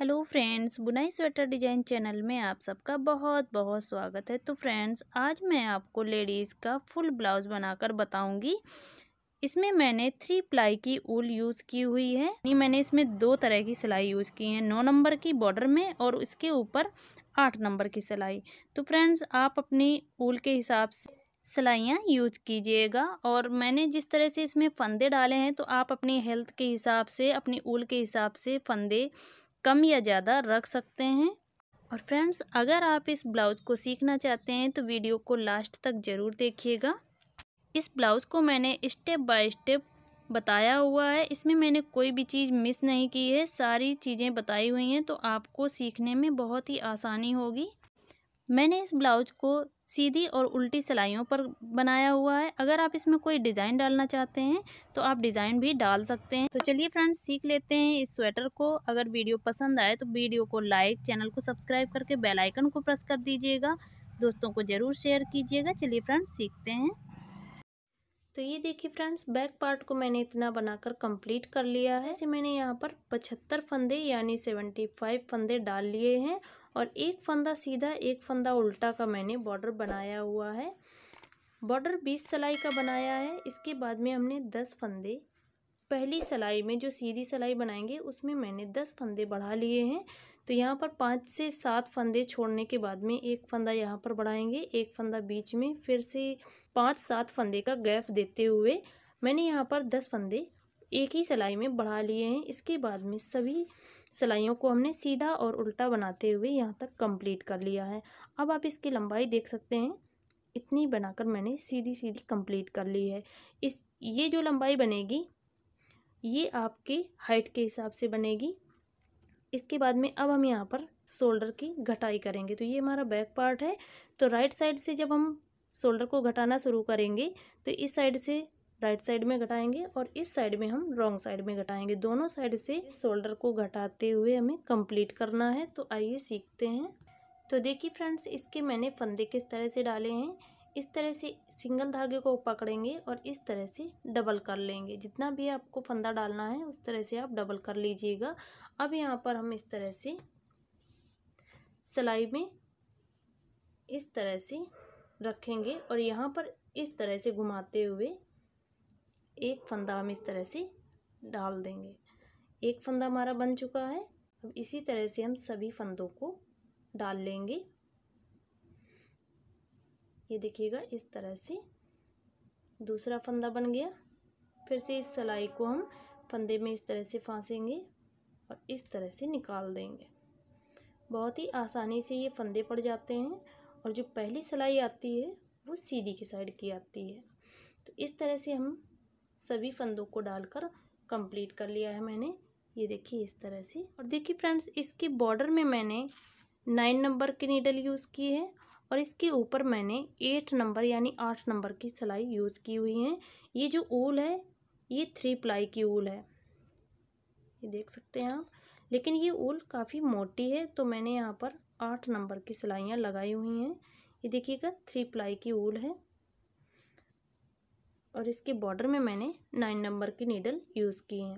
hello friends बुनाई sweater design channel में आप सबका बहुत बहुत स्वागत है तो फ्रेंड्स आज मैं आपको लेडीज़ का फुल ब्लाउज बनाकर बताऊंगी इसमें मैंने थ्री प्लाई की ऊल यूज़ की हुई है यानी मैंने इसमें दो तरह की सिलाई यूज़ की है नौ नंबर की बॉर्डर में और उसके ऊपर आठ नंबर की सिलाई तो फ्रेंड्स आप अपनी ऊल के हिसाब से सिलाइयाँ यूज कीजिएगा और मैंने जिस तरह से इसमें फंदे डाले हैं तो आप अपनी हेल्थ के हिसाब से अपनी ऊल के हिसाब से फंदे कम या ज़्यादा रख सकते हैं और फ्रेंड्स अगर आप इस ब्लाउज़ को सीखना चाहते हैं तो वीडियो को लास्ट तक ज़रूर देखिएगा इस ब्लाउज़ को मैंने स्टेप बाय स्टेप बताया हुआ है इसमें मैंने कोई भी चीज़ मिस नहीं की है सारी चीज़ें बताई हुई हैं तो आपको सीखने में बहुत ही आसानी होगी मैंने इस ब्लाउज को सीधी और उल्टी सिलाइयों पर बनाया हुआ है अगर आप इसमें कोई डिज़ाइन डालना चाहते हैं तो आप डिज़ाइन भी डाल सकते हैं तो चलिए फ्रेंड्स सीख लेते हैं इस स्वेटर को अगर वीडियो पसंद आए तो वीडियो को लाइक चैनल को सब्सक्राइब करके बेल आइकन को प्रेस कर दीजिएगा दोस्तों को ज़रूर शेयर कीजिएगा चलिए फ्रेंड्स सीखते हैं तो ये देखिए फ्रेंड्स बैक पार्ट को मैंने इतना बनाकर कंप्लीट कर लिया है इसे मैंने यहाँ पर पचहत्तर फंदे यानी सेवेंटी फाइव फंदे डाल लिए हैं और एक फंदा सीधा एक फंदा उल्टा का मैंने बॉर्डर बनाया हुआ है बॉर्डर बीस सिलाई का बनाया है इसके बाद में हमने दस फंदे पहली सलाई में जो सीधी सिलाई बनाएंगे उसमें मैंने दस फंदे बढ़ा लिए हैं तो यहाँ पर पाँच से सात फंदे छोड़ने के बाद में एक फंदा यहाँ पर बढ़ाएंगे एक फंदा बीच में फिर से पाँच सात फंदे का गैप देते हुए मैंने यहाँ पर दस फंदे एक ही सिलाई में बढ़ा लिए हैं इसके बाद में सभी सिलाइयों को हमने सीधा और उल्टा बनाते हुए यहाँ तक कंप्लीट कर लिया है अब आप इसकी लंबाई देख सकते हैं इतनी बनाकर मैंने सीधी सीधी कंप्लीट कर ली है इस ये जो लंबाई बनेगी ये आपकी हाइट के हिसाब से बनेगी इसके बाद में अब हम यहाँ पर शोल्डर की घटाई करेंगे तो ये हमारा बैक पार्ट है तो राइट साइड से जब हम शोल्डर को घटाना शुरू करेंगे तो इस साइड से राइट साइड में घटाएंगे और इस साइड में हम रॉन्ग साइड में घटाएंगे दोनों साइड से शोल्डर को घटाते हुए हमें कंप्लीट करना है तो आइए सीखते हैं तो देखिए फ्रेंड्स इसके मैंने फंदे किस तरह से डाले हैं इस तरह से सिंगल धागे को पकड़ेंगे और इस तरह से डबल कर लेंगे जितना भी आपको फंदा डालना है उस तरह से आप डबल कर लीजिएगा अब यहाँ पर हम इस तरह से सिलाई में इस तरह से रखेंगे और यहाँ पर इस तरह से घुमाते हुए एक फंदा हम इस तरह से डाल देंगे एक फंदा हमारा बन चुका है अब इसी तरह से हम सभी फंदों को डाल लेंगे ये देखिएगा इस तरह से दूसरा फंदा बन गया फिर से इस सलाई को हम फंदे में इस तरह से फांसेंगे और इस तरह से निकाल देंगे बहुत ही आसानी से ये फंदे पड़ जाते हैं और जो पहली सिलाई आती है वो सीधी की साइड की आती है तो इस तरह से हम सभी फंदों को डालकर कंप्लीट कर लिया है मैंने ये देखिए इस तरह से और देखिए फ्रेंड्स इसके बॉर्डर में मैंने नाइन नंबर की नीडल यूज़ की है और इसके ऊपर मैंने एट नंबर यानी आठ नंबर की सिलाई यूज़ की हुई है ये जो ऊल है ये थ्री प्लाई की ऊल है ये देख सकते हैं आप लेकिन ये ऊल काफ़ी मोटी है तो मैंने यहाँ पर आठ नंबर की सिलाइयाँ लगाई हुई हैं ये देखिएगा थ्री प्लाई की ऊल है और इसके बॉर्डर में मैंने नाइन नंबर की नीडल यूज़ की है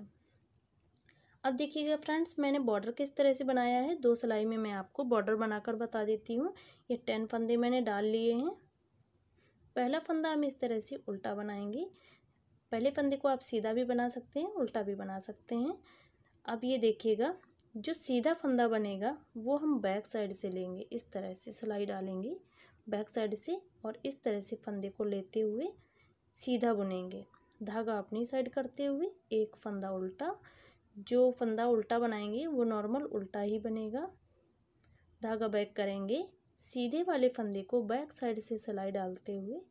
अब देखिएगा फ्रेंड्स मैंने बॉर्डर किस तरह से बनाया है दो सिलाई में मैं आपको बॉर्डर बनाकर बता देती हूँ ये टेन फंदे मैंने डाल लिए हैं पहला फंदा हम इस तरह से उल्टा बनाएंगे पहले फंदे को आप सीधा भी बना सकते हैं उल्टा भी बना सकते हैं अब ये देखिएगा जो सीधा फंदा बनेगा वो हम बैक साइड से लेंगे इस तरह से सिलाई डालेंगे बैक साइड से और इस तरह से फंदे को लेते हुए सीधा बुनेंगे धागा अपनी साइड करते हुए एक फंदा उल्टा जो फंदा उल्टा बनाएंगे वो नॉर्मल उल्टा ही बनेगा धागा बैक करेंगे सीधे वाले फंदे को बैक साइड से सिलाई डालते हुए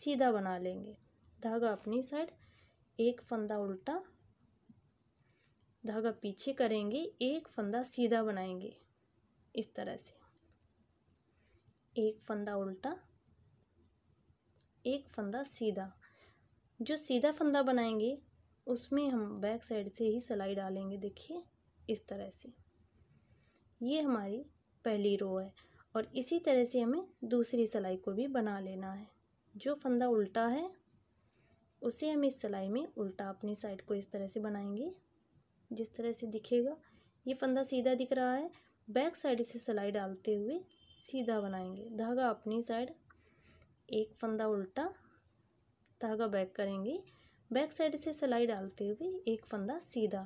सीधा बना लेंगे धागा अपनी साइड एक फंदा उल्टा धागा पीछे करेंगे एक फंदा सीधा बनाएंगे इस तरह से एक फंदा उल्टा एक फंदा सीधा जो सीधा फंदा बनाएंगे उसमें हम बैक साइड से ही सिलाई डालेंगे देखिए इस तरह से ये हमारी पहली रो है और इसी तरह से हमें दूसरी सिलाई को भी बना लेना है जो फंदा उल्टा है उसे हम इस सिलाई में उल्टा अपनी साइड को इस तरह से बनाएंगे जिस तरह से दिखेगा ये फंदा सीधा दिख रहा है बैक साइड से सिलाई डालते हुए सीधा बनाएंगे धागा अपनी साइड एक फंदा उल्टा धागा बैक करेंगे बैक साइड से सिलाई डालते हुए एक फंदा सीधा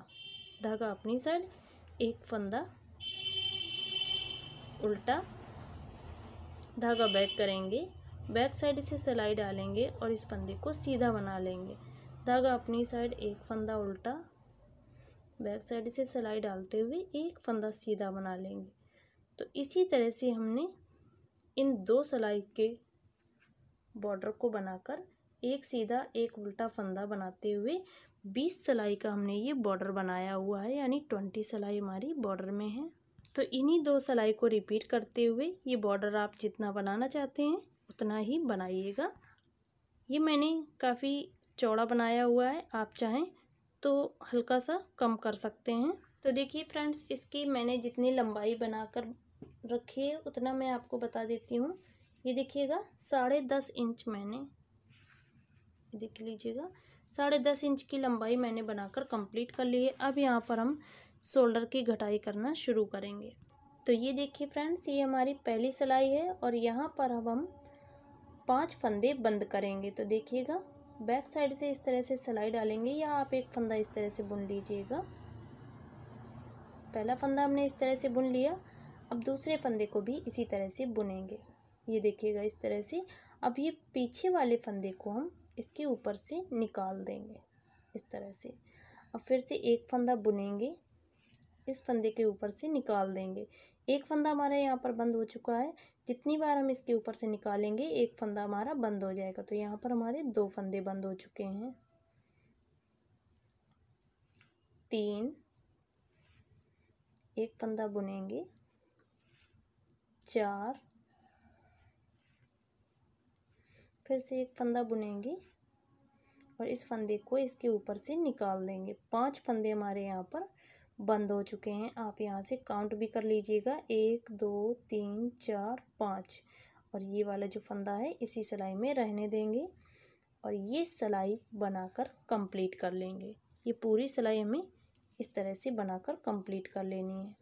धागा अपनी साइड एक फंदा उल्टा धागा बैक करेंगे बैक साइड से सिलाई डालेंगे और इस फंदे को सीधा बना लेंगे धागा अपनी साइड एक फंदा उल्टा बैक साइड से सिलाई डालते हुए एक फंदा सीधा बना लेंगे तो इसी तरह से हमने इन दो सिलाई के बॉर्डर को बनाकर एक सीधा एक उल्टा फंदा बनाते हुए बीस सिलाई का हमने ये बॉर्डर बनाया हुआ है यानी ट्वेंटी सिलाई हमारी बॉर्डर में है तो इन्हीं दो सिलाई को रिपीट करते हुए ये बॉर्डर आप जितना बनाना चाहते हैं उतना ही बनाइएगा ये मैंने काफ़ी चौड़ा बनाया हुआ है आप चाहें तो हल्का सा कम कर सकते हैं तो देखिए फ्रेंड्स इसकी मैंने जितनी लंबाई बनाकर रखी है उतना मैं आपको बता देती हूँ ये देखिएगा साढ़े दस इंच मैंने देख लीजिएगा साढ़े दस इंच की लंबाई मैंने बनाकर कंप्लीट कर ली है अब यहाँ पर हम शोल्डर की घटाई करना शुरू करेंगे तो ये देखिए फ्रेंड्स ये हमारी पहली सिलाई है और यहाँ पर अब हम पांच फंदे बंद करेंगे तो देखिएगा बैक साइड से इस तरह से सिलाई डालेंगे या आप एक फंदा इस तरह से बुन लीजिएगा पहला फंदा हमने इस तरह से बुन लिया अब दूसरे फंदे को भी इसी तरह से बुनेंगे ये देखिएगा इस तरह से अब ये पीछे वाले फंदे को हम इसके ऊपर से निकाल देंगे इस तरह से अब फिर से एक फंदा बुनेंगे इस फंदे के ऊपर से निकाल देंगे एक फंदा हमारा यहाँ पर बंद हो चुका है जितनी बार हम इसके ऊपर से निकालेंगे एक फंदा हमारा बंद हो जाएगा तो यहाँ पर हमारे दो फंदे बंद हो चुके हैं तीन एक फंदा बुनेंगे चार फिर से एक फंदा बुनेंगे और इस फंदे को इसके ऊपर से निकाल देंगे पांच फंदे हमारे यहाँ पर बंद हो चुके हैं आप यहाँ से काउंट भी कर लीजिएगा एक दो तीन चार पाँच और ये वाला जो फंदा है इसी सिलाई में रहने देंगे और ये सिलाई बनाकर कंप्लीट कर लेंगे ये पूरी सिलाई हमें इस तरह से बनाकर कंप्लीट कर लेनी है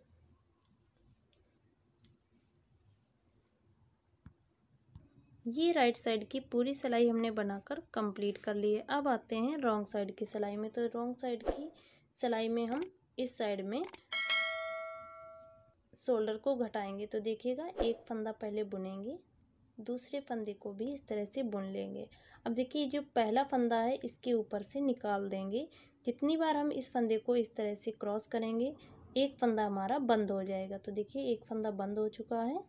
ये राइट साइड की पूरी सिलाई हमने बनाकर कंप्लीट कर ली है अब आते हैं रॉन्ग साइड की सिलाई में तो रॉन्ग साइड की सिलाई में हम इस साइड में शोल्डर को घटाएंगे तो देखिएगा एक फंदा पहले बुनेंगे दूसरे फंदे को भी इस तरह से बुन लेंगे अब देखिए जो पहला फंदा है इसके ऊपर से निकाल देंगे जितनी बार हम इस फंदे को इस तरह से क्रॉस करेंगे एक फंदा हमारा बंद हो जाएगा तो देखिए एक फंदा बंद हो चुका है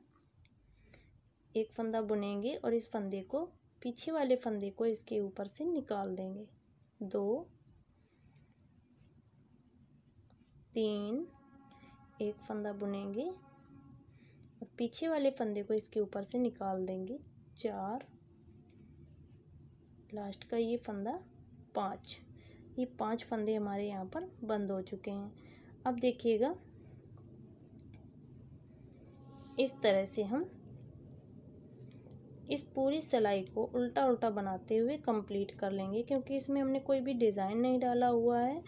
एक फंदा बुनेंगे और इस फंदे को पीछे वाले फंदे को इसके ऊपर से निकाल देंगे दो तीन एक फंदा बुनेंगे और पीछे वाले फंदे को इसके ऊपर से निकाल देंगे चार लास्ट का ये फंदा पाँच ये पांच फंदे हमारे यहाँ पर बंद हो चुके हैं अब देखिएगा इस तरह से हम इस पूरी सिलाई को उल्टा उल्टा बनाते हुए कंप्लीट कर लेंगे क्योंकि इसमें हमने कोई भी डिज़ाइन नहीं डाला हुआ है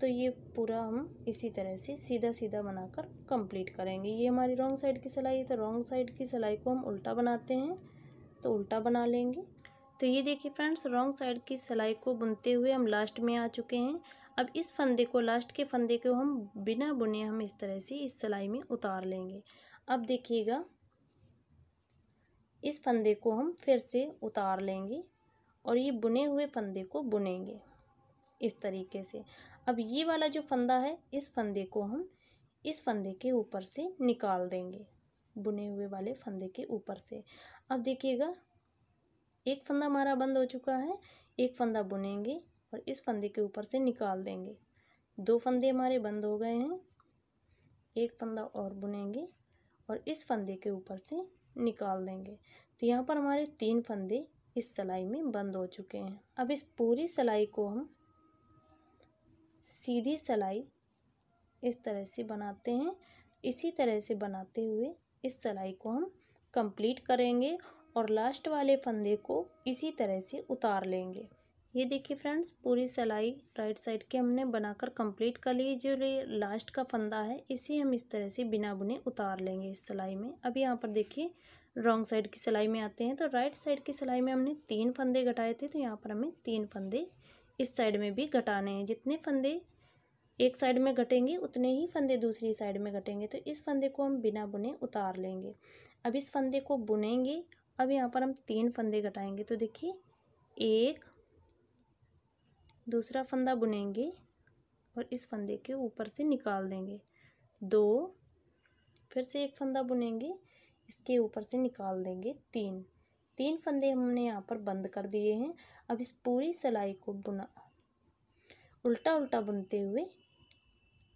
तो ये पूरा हम इसी तरह से सीधा सीधा बनाकर कंप्लीट करेंगे ये हमारी रॉन्ग साइड की सिलाई है तो रॉन्ग साइड की सिलाई को हम उल्टा बनाते हैं तो उल्टा बना लेंगे तो ये देखिए फ्रेंड्स रॉन्ग साइड की सिलाई को बुनते हुए हम लास्ट में आ चुके हैं अब इस फंदे को लास्ट के फंदे को हम बिना बुने हम इस तरह से इस सिलाई में उतार लेंगे अब देखिएगा इस फंदे को हम फिर से उतार लेंगे और ये बुने हुए फंदे को बुनेंगे इस तरीके से अब ये वाला जो फंदा है इस फंदे को हम इस फंदे के ऊपर से निकाल देंगे बुने हुए वाले फंदे के ऊपर से अब देखिएगा एक फंदा हमारा बंद हो चुका है एक फंदा बुनेंगे और इस फंदे के ऊपर से निकाल देंगे दो फंदे हमारे बंद हो गए हैं एक फंदा और बुनेंगे और इस फंदे के ऊपर से निकाल देंगे तो यहाँ पर हमारे तीन फंदे इस सिलाई में बंद हो चुके हैं अब इस पूरी सिलाई को हम सीधी सिलाई इस तरह से बनाते हैं इसी तरह से बनाते हुए इस सिलाई को हम कंप्लीट करेंगे और लास्ट वाले फंदे को इसी तरह से उतार लेंगे ये देखिए फ्रेंड्स पूरी सिलाई राइट साइड की हमने बनाकर कंप्लीट कर ली जो लास्ट का फंदा है इसे हम इस तरह से बिना बुने उतार लेंगे इस सिलाई में अब यहाँ पर देखिए रॉन्ग साइड की सिलाई में आते हैं तो राइट साइड की सिलाई में हमने तीन फंदे घटाए थे तो यहाँ पर हमें तीन फंदे इस साइड में भी घटाने हैं जितने फंदे एक साइड में घटेंगे उतने ही फंदे दूसरी साइड में घटेंगे तो इस फंदे को हम बिना बुने उतार लेंगे अब इस फंदे को बुनेंगे अब यहाँ पर हम तीन फंदे घटाएंगे तो देखिए एक दूसरा फंदा बुनेंगे और इस फंदे के ऊपर से निकाल देंगे दो फिर से एक फंदा बुनेंगे इसके ऊपर से निकाल देंगे तीन तीन फंदे हमने यहाँ पर बंद कर दिए हैं अब इस पूरी सिलाई को बुना उल्टा उल्टा बुनते हुए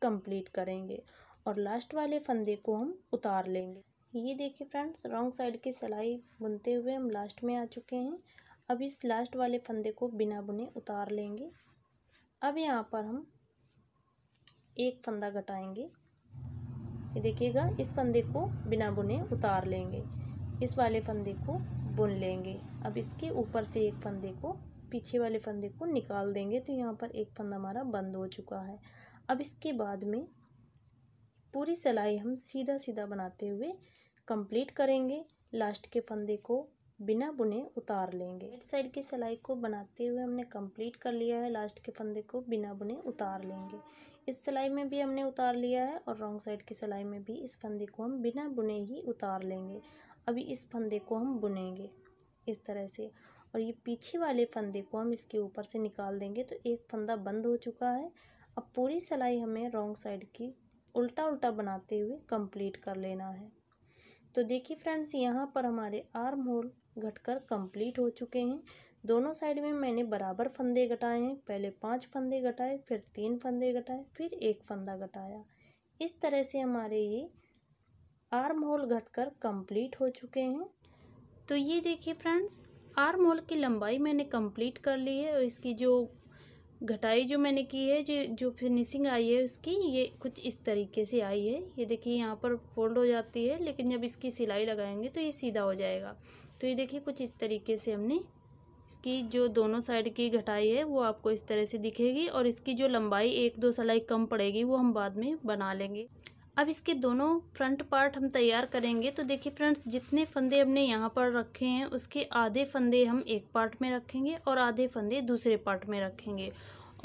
कंप्लीट करेंगे और लास्ट वाले फंदे को हम उतार लेंगे ये देखिए फ्रेंड्स रॉन्ग साइड की सिलाई बुनते हुए हम लास्ट में आ चुके हैं अब इस लास्ट वाले फंदे को बिना बुने उतार लेंगे अब यहाँ पर हम एक फंदा घटाएंगे ये देखिएगा इस फंदे को बिना बुने उतार लेंगे इस वाले फंदे को बुन लेंगे अब इसके ऊपर से एक फंदे को पीछे वाले फंदे को निकाल देंगे तो यहाँ पर एक फंदा हमारा बंद हो चुका है अब इसके बाद में पूरी सिलाई हम सीधा सीधा बनाते हुए कंप्लीट करेंगे लास्ट के फंदे को बिना बुने उतार लेंगे राइट साइड की सिलाई को बनाते हुए हमने कंप्लीट कर लिया है लास्ट के फंदे को बिना बुने उतार लेंगे इस सिलाई में भी हमने उतार लिया है और रॉन्ग साइड की सिलाई में भी इस फंदे को हम बिना बुने ही उतार लेंगे अभी इस फंदे को हम बुनेंगे इस तरह से और ये पीछे वाले फंदे को हम इसके ऊपर से निकाल देंगे तो एक फंदा बंद हो चुका है अब पूरी सिलाई हमें रॉन्ग साइड की उल्टा उल्टा बनाते हुए कंप्लीट कर लेना है तो देखिए फ्रेंड्स यहाँ पर हमारे आर्म होल घटकर कंप्लीट हो चुके हैं दोनों साइड में मैंने बराबर फंदे घटाए हैं पहले पांच फंदे घटाए फिर तीन फंदे घटाए फिर एक फंदा घटाया इस तरह से हमारे ये आर्म होल घटकर कंप्लीट हो चुके हैं तो ये देखिए फ्रेंड्स आर्म होल की लंबाई मैंने कंप्लीट कर ली है और इसकी जो घटाई जो मैंने की है जो जो फिनिशिंग आई है उसकी ये कुछ इस तरीके से आई है ये देखिए यहाँ पर फोल्ड हो जाती है लेकिन जब इसकी सिलाई लगाएंगे तो ये सीधा हो जाएगा तो ये देखिए कुछ इस तरीके से हमने इसकी जो दोनों साइड की घटाई है वो आपको इस तरह से दिखेगी और इसकी जो लंबाई एक दो सिलाई कम पड़ेगी वो हम बाद में बना लेंगे अब इसके दोनों फ्रंट पार्ट हम तैयार करेंगे तो देखिए फ्रेंड्स जितने फंदे हमने यहाँ पर रखे हैं उसके आधे फंदे हम एक पार्ट में रखेंगे और आधे फंदे दूसरे पार्ट में रखेंगे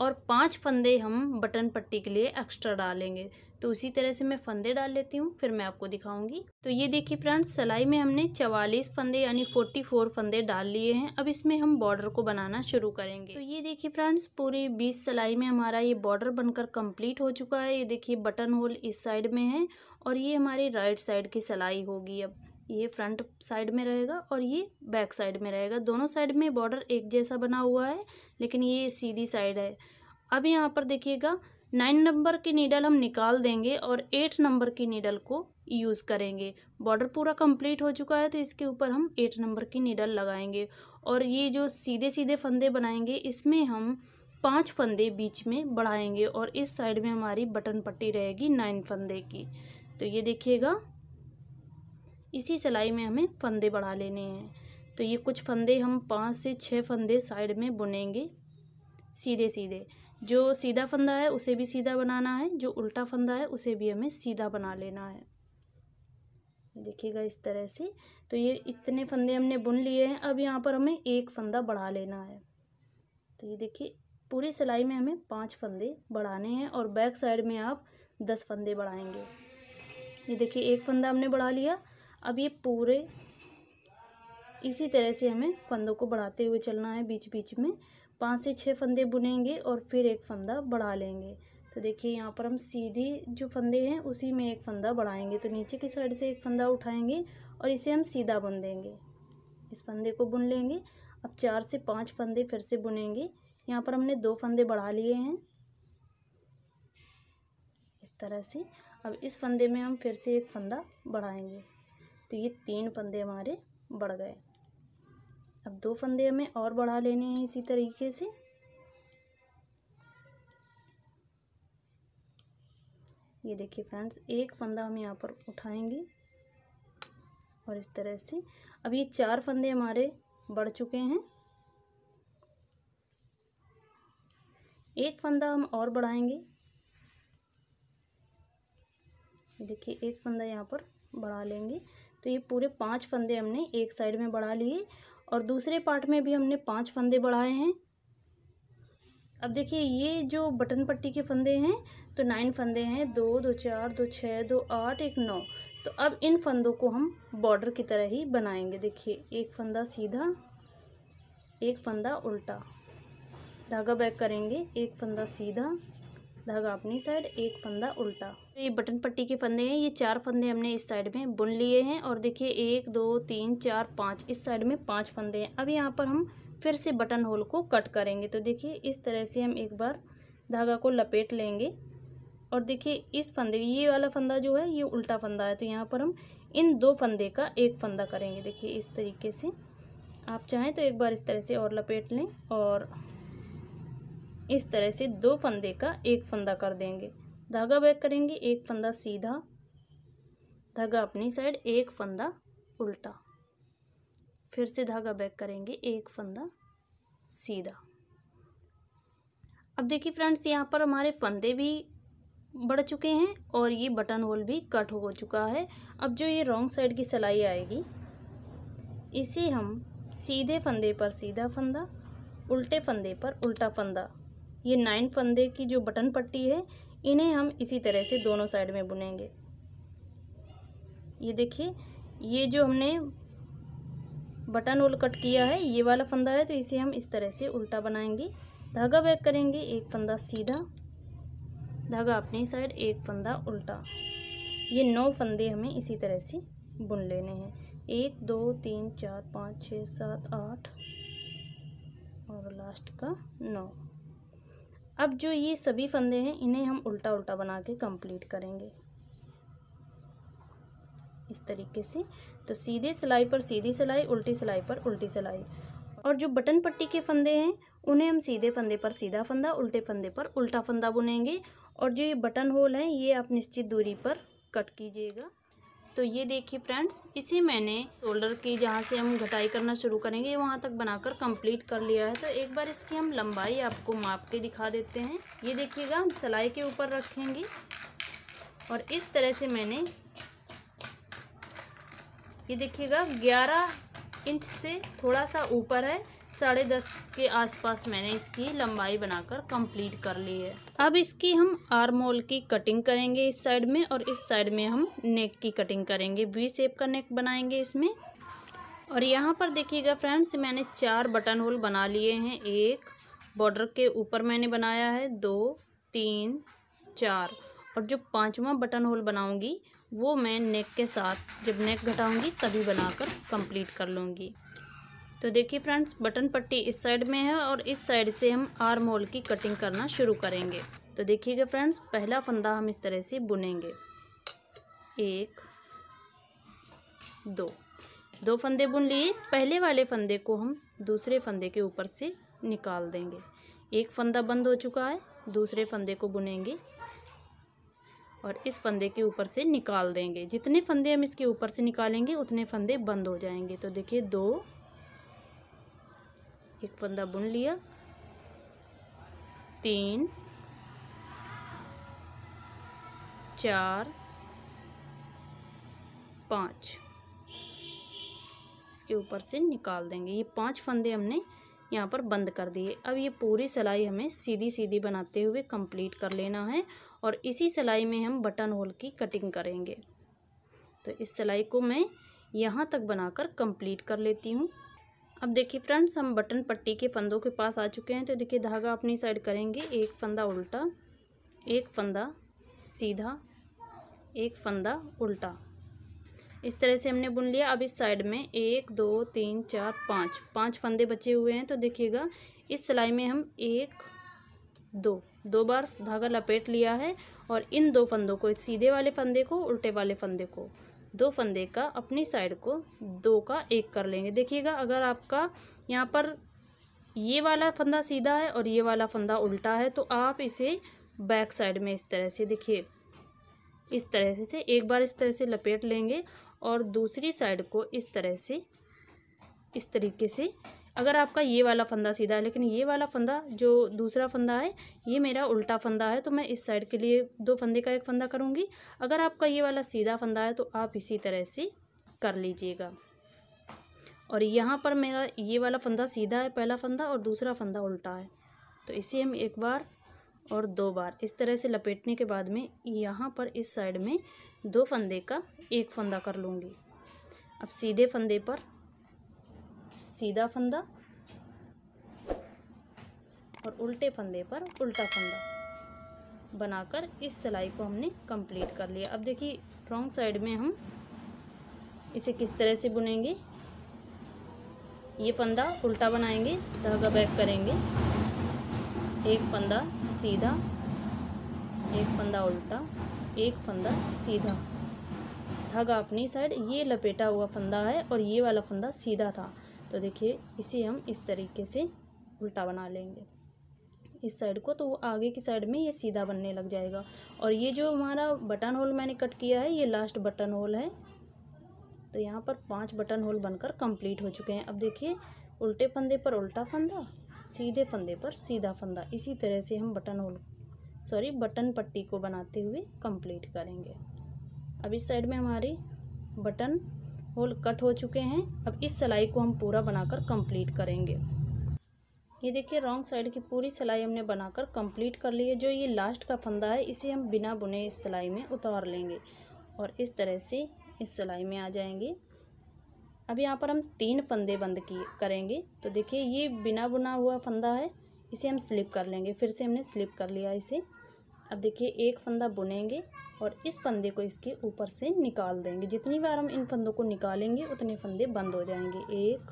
और पांच फंदे हम बटन पट्टी के लिए एक्स्ट्रा डालेंगे तो उसी तरह से मैं फंदे डाल लेती हूँ फिर मैं आपको दिखाऊंगी तो ये देखिए फ्रेंड्स सिलाई में हमने चवालीस फंदे यानी फोर्टी फोर फंदे डाल लिए हैं अब इसमें हम बॉर्डर को बनाना शुरू करेंगे तो ये देखिए फ्रेंड्स पूरी बीस सिलाई में हमारा ये बॉर्डर बनकर कंप्लीट हो चुका है ये देखिए बटन होल इस साइड में है और ये हमारी राइट साइड की सिलाई होगी अब ये फ्रंट साइड में रहेगा और ये बैक साइड में रहेगा दोनों साइड में बॉर्डर एक जैसा बना हुआ है लेकिन ये सीधी साइड है अब यहाँ पर देखिएगा नाइन नंबर की नीडल हम निकाल देंगे और एट नंबर की नीडल को यूज़ करेंगे बॉर्डर पूरा कंप्लीट हो चुका है तो इसके ऊपर हम एट नंबर की नीडल लगाएंगे और ये जो सीधे सीधे फंदे बनाएंगे इसमें हम पांच फंदे बीच में बढ़ाएंगे और इस साइड में हमारी बटन पट्टी रहेगी नाइन फंदे की तो ये देखिएगा इसी सिलाई में हमें फंदे बढ़ा लेने हैं तो ये कुछ फंदे हम पाँच से छः फंदे साइड में बुनेंगे सीधे सीधे जो सीधा फंदा है उसे भी सीधा बनाना है जो उल्टा फंदा है उसे भी हमें सीधा बना लेना है देखिएगा इस तरह से तो ये इतने फंदे हमने बुन लिए हैं अब यहाँ पर हमें एक फंदा बढ़ा लेना है तो ये देखिए पूरी सिलाई में हमें पांच फंदे बढ़ाने हैं और बैक साइड में आप दस फंदे बढ़ाएंगे ये देखिए एक फंदा हमने बढ़ा लिया अब ये पूरे इसी तरह से हमें फंदों को बढ़ाते हुए चलना है बीच बीच में पाँच से छः फंदे बुनेंगे और फिर एक फंदा बढ़ा लेंगे तो देखिए यहाँ पर हम सीधी जो फंदे हैं उसी में एक फंदा बढ़ाएंगे तो नीचे की साइड से एक फंदा उठाएंगे और इसे हम सीधा बुन देंगे इस फंदे को बुन लेंगे अब चार से पाँच फंदे फिर से बुनेंगे यहाँ पर हमने दो फंदे बढ़ा लिए हैं इस तरह से अब इस फंदे में हम फिर से एक फंदा बढ़ाएंगे तो ये तीन फंदे हमारे बढ़ गए अब दो फंदे हमें और बढ़ा लेने हैं इसी तरीके से ये देखिए फ्रेंड्स एक फंदा हम यहाँ पर उठाएंगे और इस तरह से अब ये चार फंदे हमारे बढ़ चुके हैं एक फंदा हम और बढ़ाएंगे देखिए एक फंदा यहाँ पर बढ़ा लेंगे तो ये पूरे पांच फंदे हमने एक साइड में बढ़ा लिए और दूसरे पार्ट में भी हमने पांच फंदे बढ़ाए हैं अब देखिए ये जो बटन पट्टी के फंदे हैं तो नाइन फंदे हैं दो दो चार दो छः दो आठ एक नौ तो अब इन फंदों को हम बॉर्डर की तरह ही बनाएंगे देखिए एक फंदा सीधा एक फंदा उल्टा धागा बैक करेंगे एक फंदा सीधा धागा अपनी साइड एक फंदा उल्टा तो ये बटन पट्टी के फंदे हैं ये चार फंदे हमने इस साइड में बुन लिए हैं और देखिए एक दो तीन चार पाँच इस साइड में पाँच फंदे हैं अब यहाँ पर हम फिर से बटन होल को कट करेंगे तो देखिए इस तरह से हम एक बार धागा को लपेट लेंगे और देखिए इस फंदे ये वाला फंदा जो है ये उल्टा फंदा है तो यहाँ पर हम इन दो फंदे का एक फंदा करेंगे देखिए इस तरीके से आप चाहें तो एक बार इस तरह से और लपेट लें और इस तरह से दो फंदे का एक फंदा कर देंगे धागा बैक करेंगे एक फंदा सीधा धागा अपनी साइड एक फंदा उल्टा फिर से धागा बैक करेंगे एक फंदा सीधा अब देखिए फ्रेंड्स यहाँ पर हमारे फंदे भी बढ़ चुके हैं और ये बटन होल भी कट हो चुका है अब जो ये रॉन्ग साइड की सिलाई आएगी इसे हम सीधे फंदे पर सीधा फंदा उल्टे फंदे पर उल्टा फंदा ये नाइन फंदे की जो बटन पट्टी है इन्हें हम इसी तरह से दोनों साइड में बुनेंगे ये देखिए ये जो हमने बटन होल कट किया है ये वाला फंदा है तो इसे हम इस तरह से उल्टा बनाएंगे धागा बैक करेंगे एक फंदा सीधा धागा अपनी साइड एक फंदा उल्टा ये नौ फंदे हमें इसी तरह से बुन लेने हैं एक दो तीन चार पाँच छः सात आठ और लास्ट का नौ अब जो ये सभी फंदे हैं इन्हें हम उल्टा उल्टा बना के कंप्लीट करेंगे इस तरीके से तो सीधे सिलाई पर सीधी सिलाई उल्टी सिलाई पर उल्टी सिलाई और जो बटन पट्टी के फंदे हैं उन्हें हम सीधे फंदे पर सीधा फंदा उल्टे फंदे पर उल्टा फंदा बुनेंगे और जो ये बटन होल हैं ये आप निश्चित दूरी पर कट कीजिएगा तो ये देखिए फ्रेंड्स इसे मैंने शोल्डर की जहाँ से हम घटाई करना शुरू करेंगे वहाँ तक बनाकर कंप्लीट कर लिया है तो एक बार इसकी हम लंबाई आपको माप के दिखा देते हैं ये देखिएगा हम सिलाई के ऊपर रखेंगे और इस तरह से मैंने ये देखिएगा ग्यारह इंच से थोड़ा सा ऊपर है साढ़े दस के आसपास मैंने इसकी लंबाई बनाकर कंप्लीट कर ली है अब इसकी हम आर्म होल की कटिंग करेंगे इस साइड में और इस साइड में हम नेक की कटिंग करेंगे वी सेप का नेक बनाएंगे इसमें और यहाँ पर देखिएगा फ्रेंड्स मैंने चार बटन होल बना लिए हैं एक बॉर्डर के ऊपर मैंने बनाया है दो तीन चार और जो पाँचवा बटन होल बनाऊँगी वो मैं नेक के साथ जब नेक घटाऊंगी तभी बनाकर कंप्लीट कर लूँगी तो देखिए फ्रेंड्स बटन पट्टी इस साइड में है और इस साइड से हम आर्म होल की कटिंग करना शुरू करेंगे तो देखिएगा फ्रेंड्स पहला फंदा हम इस तरह से बुनेंगे एक दो दो फंदे बुन लिए पहले वाले फंदे को हम दूसरे फंदे के ऊपर से निकाल देंगे एक फंदा बंद हो चुका है दूसरे फंदे को बुनेंगे और इस फंदे के ऊपर से निकाल देंगे जितने फंदे हम इसके ऊपर से निकालेंगे उतने फंदे बंद हो जाएंगे तो देखिए दो एक फंदा बुन लिया तीन चार पाँच इसके ऊपर से निकाल देंगे ये पांच फंदे हमने यहाँ पर बंद कर दिए अब ये पूरी सिलाई हमें सीधी सीधी बनाते हुए कंप्लीट कर लेना है और इसी सिलाई में हम बटन होल की कटिंग करेंगे तो इस सिलाई को मैं यहाँ तक बनाकर कंप्लीट कर लेती हूँ अब देखिए फ्रेंड्स हम बटन पट्टी के फंदों के पास आ चुके हैं तो देखिए धागा अपनी साइड करेंगे एक फंदा उल्टा एक फंदा सीधा एक फंदा उल्टा इस तरह से हमने बुन लिया अब इस साइड में एक दो तीन चार पाँच पाँच फंदे बचे हुए हैं तो देखिएगा इस सिलाई में हम एक दो दो बार धागा लपेट लिया है और इन दो फंदों को सीधे वाले फंदे को उल्टे वाले फंदे को दो फंदे का अपनी साइड को दो का एक कर लेंगे देखिएगा अगर आपका यहाँ पर ये वाला फंदा सीधा है और ये वाला फंदा उल्टा है तो आप इसे बैक साइड में इस तरह से देखिए इस तरह से एक बार इस तरह से लपेट लेंगे और दूसरी साइड को इस तरह से इस तरीके से अगर आपका ये वाला फंदा सीधा है लेकिन ये वाला फंदा जो दूसरा फंदा है ये मेरा उल्टा फंदा है तो मैं इस साइड के लिए दो फंदे का एक फंदा करूँगी अगर आपका ये वाला सीधा फंदा है तो आप इसी तरह से कर लीजिएगा और यहाँ पर मेरा ये वाला फंदा सीधा है पहला फंदा और दूसरा फंदा उल्टा है तो इसे हम एक बार और दो बार इस तरह से लपेटने के बाद में यहाँ पर इस साइड में दो फंदे का एक फंदा कर लूँगी अब सीधे फंदे पर सीधा फंदा और उल्टे फंदे पर उल्टा फंदा बनाकर इस सिलाई को हमने कंप्लीट कर लिया अब देखिए रॉन्ग साइड में हम इसे किस तरह से बुनेंगे ये फंदा उल्टा बनाएंगे धागा बैक करेंगे एक फंदा सीधा एक फंदा उल्टा एक फंदा सीधा धागा अपनी साइड ये लपेटा हुआ फंदा है और ये वाला फंदा सीधा था तो देखिए इसे हम इस तरीके से उल्टा बना लेंगे इस साइड को तो वो आगे की साइड में ये सीधा बनने लग जाएगा और ये जो हमारा बटन होल मैंने कट किया है ये लास्ट बटन होल है तो यहाँ पर पांच बटन होल बनकर कंप्लीट हो चुके हैं अब देखिए उल्टे फंदे पर उल्टा फंदा सीधे फंदे पर सीधा फंदा इसी तरह से हम बटन होल सॉरी बटन पट्टी को बनाते हुए कंप्लीट करेंगे अब इस साइड में हमारी बटन होल कट हो चुके हैं अब इस सिलाई को हम पूरा बनाकर कंप्लीट करेंगे ये देखिए रॉन्ग साइड की पूरी सिलाई हमने बनाकर कंप्लीट कर ली है जो ये लास्ट का फंदा है इसे हम बिना बुने इस सिलाई में उतार लेंगे और इस तरह से इस सिलाई में आ जाएंगे अब यहाँ पर हम तीन फंदे बंद किए करेंगे तो देखिए ये बिना बुना हुआ फंदा है इसे हम स्लिप कर लेंगे फिर से हमने स्लिप कर लिया इसे अब देखिए एक फंदा बुनेंगे और इस फंदे को इसके ऊपर से निकाल देंगे जितनी बार हम इन फंदों को निकालेंगे उतने फंदे बंद हो जाएंगे एक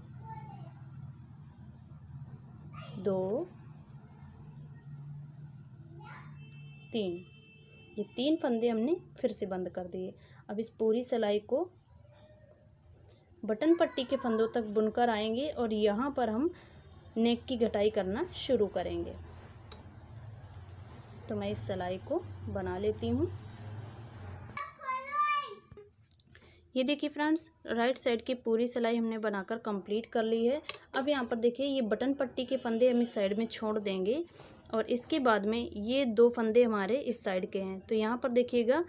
दो तीन ये तीन फंदे हमने फिर से बंद कर दिए अब इस पूरी सिलाई को बटन पट्टी के फंदों तक बुनकर आएंगे और यहाँ पर हम नेक की घटाई करना शुरू करेंगे तो मैं इस सलाई को बना लेती हूँ ये देखिए फ्रेंड्स राइट साइड की पूरी सिलाई हमने बनाकर कंप्लीट कर ली है अब यहाँ पर देखिए ये बटन पट्टी के फंदे हम इस साइड में छोड़ देंगे और इसके बाद में ये दो फंदे हमारे इस साइड के हैं तो यहाँ पर देखिएगा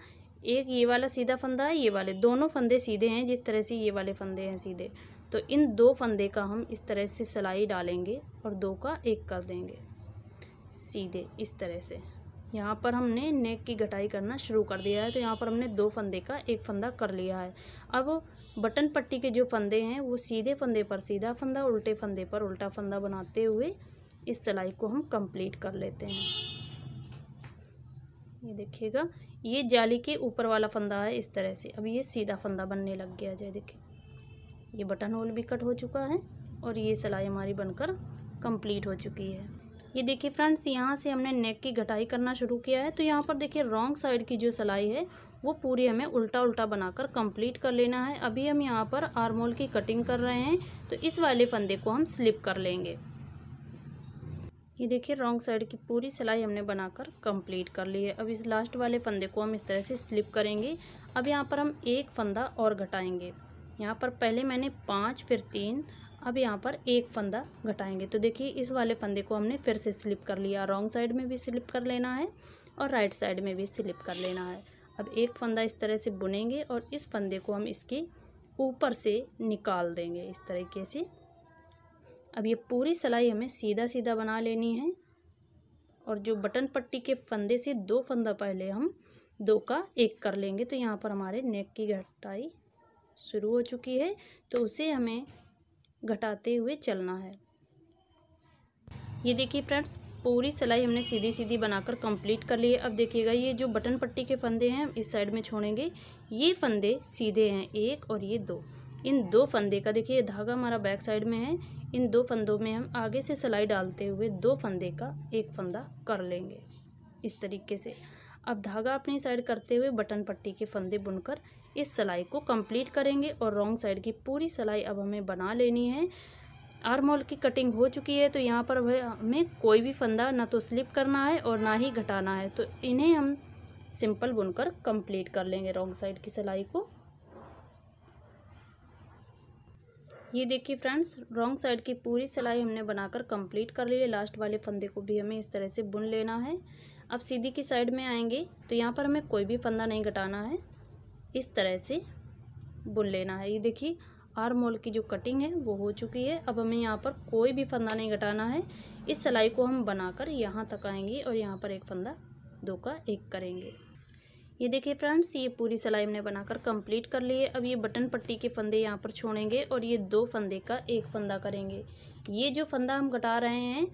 एक ये वाला सीधा फंदा है ये वाले दोनों फंदे सीधे हैं जिस तरह से ये वाले फंदे हैं सीधे तो इन दो फंदे का हम इस तरह से सिलाई डालेंगे और दो का एक कर देंगे सीधे इस तरह से यहाँ पर हमने नेक की घटाई करना शुरू कर दिया है तो यहाँ पर हमने दो फंदे का एक फंदा कर लिया है अब बटन पट्टी के जो फंदे हैं वो सीधे फंदे पर सीधा फंदा उल्टे फंदे पर उल्टा फंदा बनाते हुए इस सिलाई को हम कंप्लीट कर लेते हैं ये देखिएगा ये जाली के ऊपर वाला फंदा है इस तरह से अब ये सीधा फंदा बनने लग गया जाए देखिए ये बटन होल भी कट हो चुका है और ये सिलाई हमारी बनकर कंप्लीट हो चुकी है ये देखिए फ्रेंड्स यहाँ से हमने नेक की घटाई करना शुरू किया है तो यहाँ पर देखिए रॉन्ग साइड की जो सिलाई है वो पूरी हमें उल्टा उल्टा बनाकर कंप्लीट कर लेना है अभी हम यहाँ पर आर्मोल की कटिंग कर रहे हैं तो इस वाले फंदे को हम स्लिप कर लेंगे ये देखिए रॉन्ग साइड की पूरी सिलाई हमने बनाकर कंप्लीट कर ली है अब इस लास्ट वाले फंदे को हम इस तरह से स्लिप करेंगे अब यहाँ पर हम एक फंदा और घटाएंगे यहाँ पर पहले मैंने पाँच फिर तीन अब यहाँ पर एक फंदा घटाएंगे तो देखिए इस वाले फंदे को हमने फिर से स्लिप कर लिया रॉन्ग साइड में भी स्लिप कर लेना है और राइट साइड में भी स्लिप कर लेना है अब एक फंदा इस तरह से बुनेंगे और इस फंदे को हम इसके ऊपर से निकाल देंगे इस तरीके से अब ये पूरी सिलाई हमें सीधा सीधा बना लेनी है और जो बटन पट्टी के फंदे से दो फंदा पहले हम दो का एक कर लेंगे तो यहाँ पर हमारे नेक की घटाई शुरू हो चुकी है तो उसे हमें घटाते हुए चलना है ये देखिए फ्रेंड्स पूरी सिलाई हमने सीधी सीधी बनाकर कंप्लीट कर ली है अब देखिएगा ये जो बटन पट्टी के फंदे हैं हम इस साइड में छोड़ेंगे ये फंदे सीधे हैं एक और ये दो इन दो फंदे का देखिए धागा हमारा बैक साइड में है इन दो फंदों में हम आगे से सिलाई डालते हुए दो फंदे का एक फंदा कर लेंगे इस तरीके से अब धागा अपनी साइड करते हुए बटन पट्टी के फंदे बुनकर इस सिलाई को कंप्लीट करेंगे और रॉन्ग साइड की पूरी सिलाई अब हमें बना लेनी है आर्म होल की कटिंग हो चुकी है तो यहाँ पर हमें कोई भी फंदा ना तो स्लिप करना है और ना ही घटाना है तो इन्हें हम सिंपल बुनकर कंप्लीट कर लेंगे रॉन्ग साइड की सिलाई को ये देखिए फ्रेंड्स रॉन्ग साइड की पूरी सिलाई हमने बनाकर कंप्लीट कर ली है लास्ट वाले फंदे को भी हमें इस तरह से बुन लेना है अब सीधी की साइड में आएंगे तो यहाँ पर हमें कोई भी फंदा नहीं घटाना है इस तरह से बुन लेना है ये देखिए आर मोल की जो कटिंग है वो हो चुकी है अब हमें यहाँ पर कोई भी फंदा नहीं घटाना है इस सिलाई को हम बनाकर यहाँ तक आएंगे और यहाँ पर एक फंदा दो का एक करेंगे ये देखिए फ्रेंड्स ये पूरी सिलाई हमने बनाकर कंप्लीट कर ली है अब ये बटन पट्टी के फंदे यहाँ पर छोड़ेंगे और ये दो फंदे का एक फंदा करेंगे ये जो फंदा हम घटा रहे हैं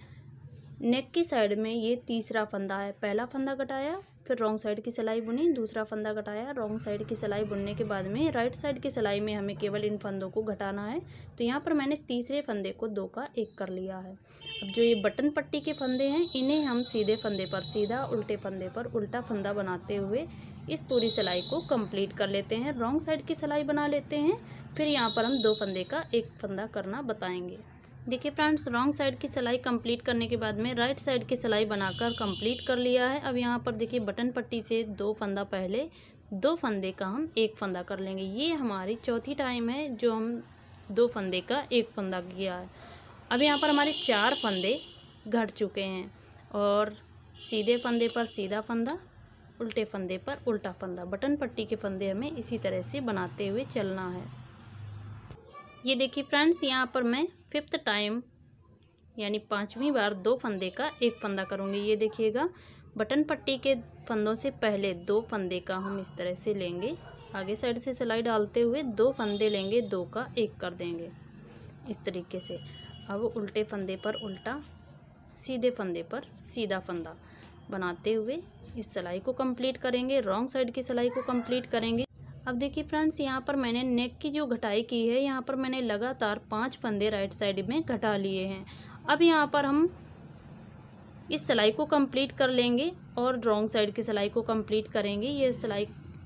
नेक की साइड में ये तीसरा फंदा है पहला फंदा घटाया फिर रॉन्ग साइड की सिलाई बुनी दूसरा फंदा घटाया रॉन्ग साइड की सिलाई बुनने के बाद में राइट साइड की सिलाई में हमें केवल इन फंदों को घटाना है तो यहाँ पर मैंने तीसरे फंदे को दो का एक कर लिया है अब जो ये बटन पट्टी के फंदे हैं इन्हें हम सीधे फंदे पर सीधा उल्टे फंदे पर उल्टा फंदा बनाते हुए इस पूरी सिलाई को कंप्लीट कर लेते हैं रॉन्ग साइड की सिलाई बना लेते हैं फिर यहाँ पर हम दो फंदे का एक फंदा करना बताएंगे देखिए फ्रेंड्स रॉन्ग साइड की सिलाई कंप्लीट करने के बाद में राइट साइड की सिलाई बनाकर कंप्लीट कर लिया है अब यहाँ पर देखिए बटन पट्टी से दो फंदा पहले दो फंदे का हम एक फंदा कर लेंगे ये हमारी चौथी टाइम है जो हम दो फंदे का एक फंदा किया है अब यहाँ पर हमारे चार फंदे घट चुके हैं और सीधे फंदे पर सीधा फंदा उल्टे फंदे पर उल्टा फंदा बटन पट्टी के फंदे हमें इसी तरह से बनाते हुए चलना है ये देखिए फ्रेंड्स यहाँ पर मैं फिफ्थ टाइम यानी पाँचवीं बार दो फंदे का एक फंदा करूँगी ये देखिएगा बटन पट्टी के फंदों से पहले दो फंदे का हम इस तरह से लेंगे आगे साइड से सिलाई डालते हुए दो फंदे लेंगे दो का एक कर देंगे इस तरीके से अब उल्टे फंदे पर उल्टा सीधे फंदे पर सीधा फंदा बनाते हुए इस सिलाई को कंप्लीट करेंगे रॉन्ग साइड की सिलाई को कंप्लीट करेंगे अब देखिए फ्रेंड्स यहाँ पर मैंने नेक की जो घटाई की है यहाँ पर मैंने लगातार पाँच फंदे राइट साइड में घटा लिए हैं अब यहाँ पर हम इस सिलाई को कंप्लीट कर लेंगे और रॉन्ग साइड की सिलाई को कंप्लीट करेंगे ये सिलाई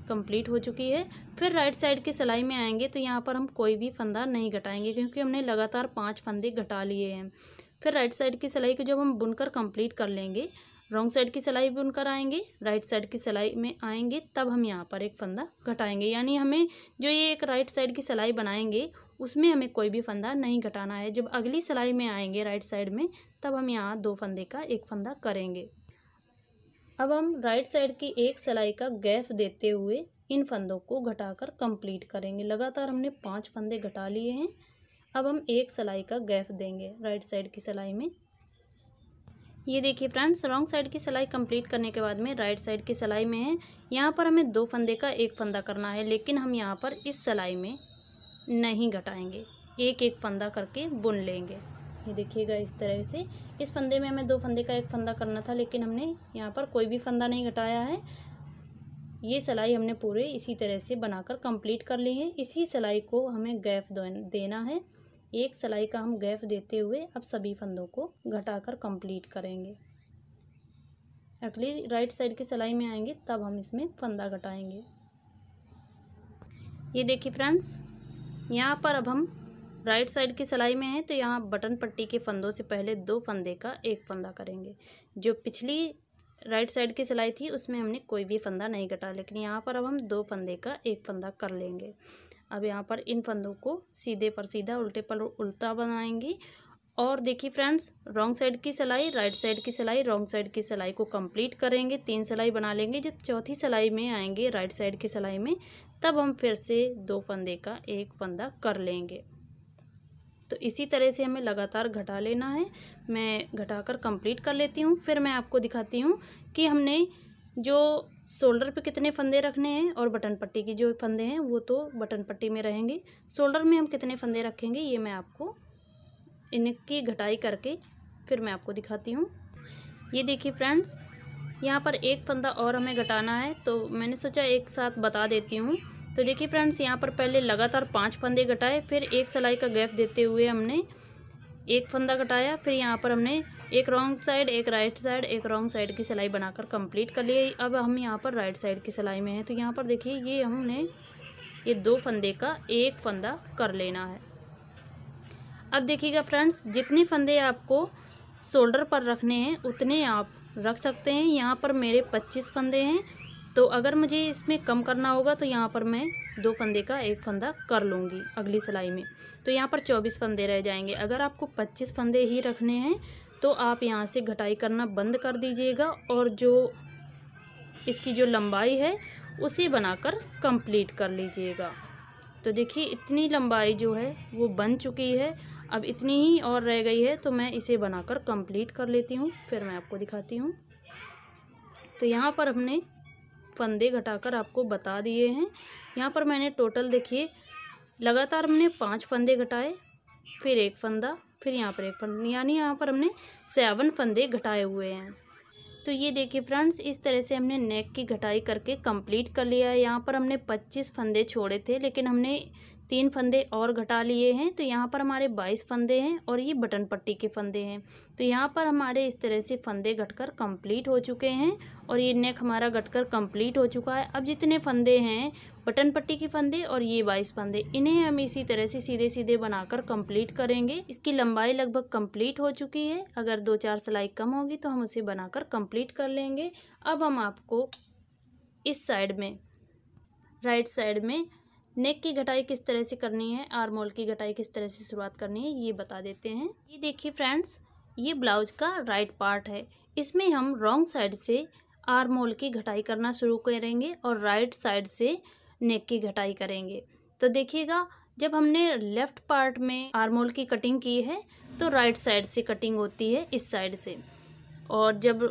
कंप्लीट हो चुकी है फिर राइट साइड की सिलाई में आएंगे तो यहाँ पर हम कोई भी फंदा नहीं घटाएंगे क्योंकि हमने लगातार पाँच फंदे घटा लिए हैं फिर राइट साइड की सिलाई को जब हम बुनकर कंप्लीट कर लेंगे रॉन्ग साइड की सिलाई बुन कर आएंगे राइट साइड की सिलाई में आएंगे तब हम यहाँ पर एक फंदा घटाएंगे यानी हमें जो ये एक राइट साइड की सिलाई बनाएंगे उसमें हमें कोई भी फंदा नहीं घटाना है जब अगली सिलाई में आएंगे राइट साइड में तब हम यहाँ दो फंदे का एक फंदा करेंगे अब हम राइट साइड की एक सिलाई का गैप देते हुए इन फंदों को घटाकर कंप्लीट करेंगे लगातार हमने पांच फंदे घटा लिए हैं अब हम एक सिलाई का गैप देंगे राइट साइड की सिलाई में ये देखिए फ्रेंड्स रॉन्ग साइड की सिलाई कंप्लीट करने के बाद में राइट साइड की सिलाई में है यहाँ पर हमें दो फंदे का एक फंदा करना है लेकिन हम यहाँ पर इस सिलाई में नहीं घटाएंगे एक एक फंदा करके बुन लेंगे ये देखिएगा इस तरह से इस फंदे में हमें दो फंदे का एक फंदा करना था लेकिन हमने यहाँ पर कोई भी फंदा नहीं घटाया है ये सिलाई हमने पूरे इसी तरह से बनाकर कंप्लीट कर ली है इसी सिलाई को हमें गैप देना है एक सिलाई का हम गैप देते हुए अब सभी फंदों को घटाकर कंप्लीट करेंगे अगली राइट साइड की सिलाई में आएंगे तब हम इसमें फंदा घटाएंगे ये देखिए फ्रेंड्स यहाँ पर अब हम राइट साइड की सिलाई में हैं तो यहाँ बटन पट्टी के फंदों से पहले दो फंदे का एक फंदा करेंगे जो पिछली राइट साइड की सिलाई थी उसमें हमने कोई भी फंदा नहीं घटा लेकिन यहाँ पर अब हम दो फंदे का एक फंदा कर लेंगे अब यहाँ पर इन फंदों को सीधे पर सीधा उल्टे पर उल्टा बनाएंगे और देखिए फ्रेंड्स रॉन्ग साइड की सिलाई राइट साइड की सिलाई रॉन्ग साइड की सिलाई को कंप्लीट करेंगे तीन सिलाई बना लेंगे जब चौथी सिलाई में आएंगे राइट साइड की सिलाई में तब हम फिर से दो फंदे का एक फंदा कर लेंगे तो इसी तरह से हमें लगातार घटा लेना है मैं घटाकर कंप्लीट कर लेती हूँ फिर मैं आपको दिखाती हूँ कि हमने जो शोल्डर पे कितने फंदे रखने हैं और बटन पट्टी की जो फंदे हैं वो तो बटन पट्टी में रहेंगे शोल्डर में हम कितने फंदे रखेंगे ये मैं आपको इनकी घटाई करके फिर मैं आपको दिखाती हूँ ये देखिए फ्रेंड्स यहाँ पर एक फंदा और हमें घटाना है तो मैंने सोचा एक साथ बता देती हूँ तो देखिए फ्रेंड्स यहाँ पर पहले लगातार पाँच फंदे घटाए फिर एक सिलाई का गैप देते हुए हमने एक फंदा घटाया फिर यहाँ पर हमने एक रॉन्ग साइड एक राइट साइड एक रॉन्ग साइड की सिलाई बनाकर कंप्लीट कर लिए अब हम यहाँ पर राइट साइड की सिलाई में हैं तो यहाँ पर देखिए ये हमने ये दो फंदे का एक फंदा कर लेना है अब देखिएगा फ्रेंड्स जितने फंदे आपको शोल्डर पर रखने हैं उतने आप रख सकते हैं यहाँ पर मेरे पच्चीस फंदे हैं तो अगर मुझे इसमें कम करना होगा तो यहाँ पर मैं दो फंदे का एक फंदा कर लूँगी अगली सिलाई में तो यहाँ पर चौबीस फंदे रह जाएंगे अगर आपको पच्चीस फंदे ही रखने हैं तो आप यहाँ से घटाई करना बंद कर दीजिएगा और जो इसकी जो लंबाई है उसे बनाकर कंप्लीट कर लीजिएगा तो देखिए इतनी लंबाई जो है वो बन चुकी है अब इतनी ही और रह गई है तो मैं इसे बनाकर कंप्लीट कर लेती हूँ फिर मैं आपको दिखाती हूँ तो यहाँ पर हमने फंदे घटाकर आपको बता दिए हैं यहाँ पर मैंने टोटल देखिए लगातार हमने पाँच फंदे घटाए फिर एक फंदा फिर यहाँ पर एक फंदा यानी यहाँ पर हमने सेवन फंदे घटाए हुए हैं तो ये देखिए फ्रेंड्स इस तरह से हमने नेक की घटाई करके कंप्लीट कर लिया है यहाँ पर हमने पच्चीस फंदे छोड़े थे लेकिन हमने तीन फंदे और घटा लिए हैं तो यहाँ पर हमारे बाईस फंदे हैं और ये बटन पट्टी के फंदे हैं तो यहाँ पर हमारे इस तरह से फंदे घटकर कंप्लीट हो चुके हैं और ये नेक हमारा घटकर कंप्लीट हो चुका है अब जितने फंदे हैं बटन पट्टी के फंदे और ये बाईस फंदे इन्हें हम इसी तरह से सीधे सीधे बनाकर कंप्लीट करेंगे इसकी लंबाई लगभग कंप्लीट हो चुकी है अगर दो चार सिलाई कम होगी तो हम उसे बनाकर कंप्लीट कर लेंगे अब हम आपको इस साइड में राइट साइड में नेक की घटाई किस तरह से करनी है आरमोल की घटाई किस तरह से शुरुआत करनी है ये बता देते हैं ये देखिए फ्रेंड्स ये ब्लाउज का राइट पार्ट है इसमें हम रॉन्ग साइड से आर्मोल की घटाई करना शुरू करेंगे और राइट साइड से नेक की घटाई करेंगे तो देखिएगा जब हमने लेफ़्ट पार्ट में आर्मोल की कटिंग की है तो राइट साइड से कटिंग होती है इस साइड से और जब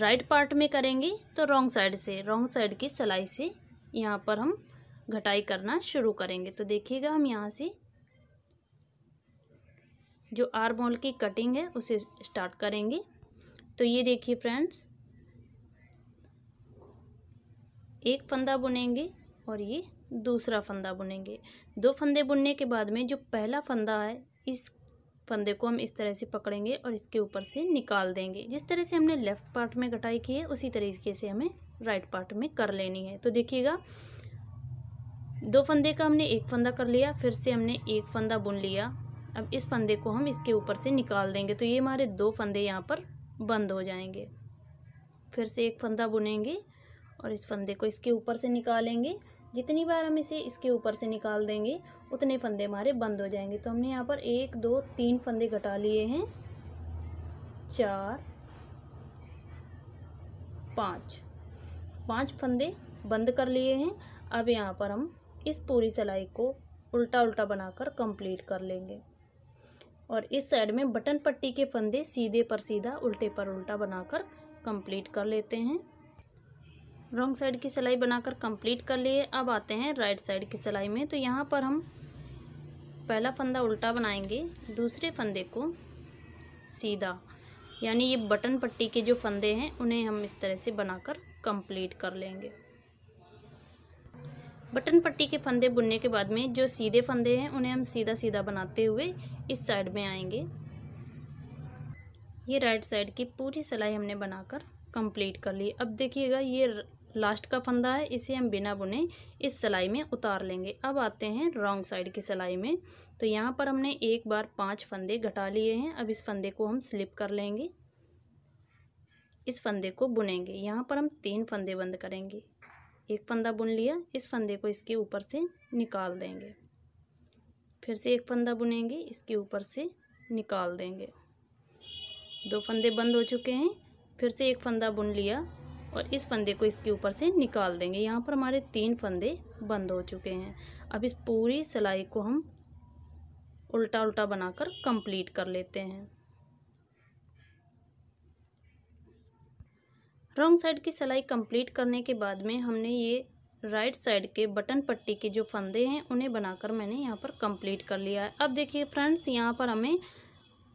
राइट पार्ट में करेंगे तो रॉन्ग साइड से रॉन्ग साइड की सिलाई से यहाँ पर हम घटाई करना शुरू करेंगे तो देखिएगा हम यहाँ से जो आर्मोल की कटिंग है उसे स्टार्ट करेंगे तो ये देखिए फ्रेंड्स एक फंदा बुनेंगे और ये दूसरा फंदा बुनेंगे दो फंदे बुनने के बाद में जो पहला फंदा है इस फंदे को हम इस तरह से पकड़ेंगे और इसके ऊपर से निकाल देंगे जिस तरह से हमने लेफ़्ट पार्ट में कटाई की है उसी तरीके से हमें राइट पार्ट में कर लेनी है तो देखिएगा दो फंदे का हमने एक फंदा कर लिया फिर से हमने एक फंदा बुन लिया अब इस फंदे को हम इसके ऊपर से निकाल देंगे तो ये हमारे दो फंदे यहाँ पर बंद हो जाएंगे फिर से एक फंदा बुनेंगे और इस फंदे को इसके ऊपर से निकालेंगे जितनी बार हम इसे इसके ऊपर से निकाल देंगे उतने फंदे हमारे बंद हो जाएंगे तो हमने यहाँ पर एक दो तीन फंदे घटा लिए हैं चार पाँच पाँच फंदे बंद कर लिए हैं अब यहाँ पर हम इस पूरी सिलाई को उल्टा उल्टा बनाकर कंप्लीट कर लेंगे और इस साइड में बटन पट्टी के फंदे सीधे पर सीधा उल्टे पर उल्टा बनाकर कंप्लीट कर लेते हैं रॉन्ग साइड की सिलाई बनाकर कंप्लीट कर लिए अब आते हैं राइट साइड की सिलाई में तो यहाँ पर हम पहला फंदा उल्टा बनाएंगे दूसरे फंदे को सीधा यानी ये बटन पट्टी के जो फंदे हैं उन्हें हम इस तरह से बनाकर कंप्लीट कर लेंगे बटन पट्टी के फंदे बुनने के बाद में जो सीधे फंदे हैं उन्हें हम सीधा सीधा बनाते हुए इस साइड में आएंगे ये राइट साइड की पूरी सिलाई हमने बनाकर कंप्लीट कर ली अब देखिएगा ये लास्ट का फंदा है इसे हम बिना बुने इस सिलाई में उतार लेंगे अब आते हैं रॉन्ग साइड की सिलाई में तो यहाँ पर हमने एक बार पांच फंदे घटा लिए हैं अब इस फंदे को हम स्लिप कर लेंगे इस फंदे को बुनेंगे यहाँ पर हम तीन फंदे बंद करेंगे एक फंदा बुन लिया इस फंदे को इसके ऊपर से निकाल देंगे फिर से एक फंदा बुनेंगे इसके ऊपर से निकाल देंगे दो फंदे बंद हो चुके हैं फिर से एक फंदा बुन लिया और इस फंदे को इसके ऊपर से निकाल देंगे यहाँ पर हमारे तीन फंदे बंद हो चुके हैं अब इस पूरी सिलाई को हम उल्टा उल्टा बनाकर कंप्लीट कर लेते हैं रॉन्ग साइड की सिलाई कंप्लीट करने के बाद में हमने ये राइट साइड के बटन पट्टी के जो फंदे हैं उन्हें बनाकर मैंने यहाँ पर कंप्लीट कर लिया है अब देखिए फ्रेंड्स यहाँ पर हमें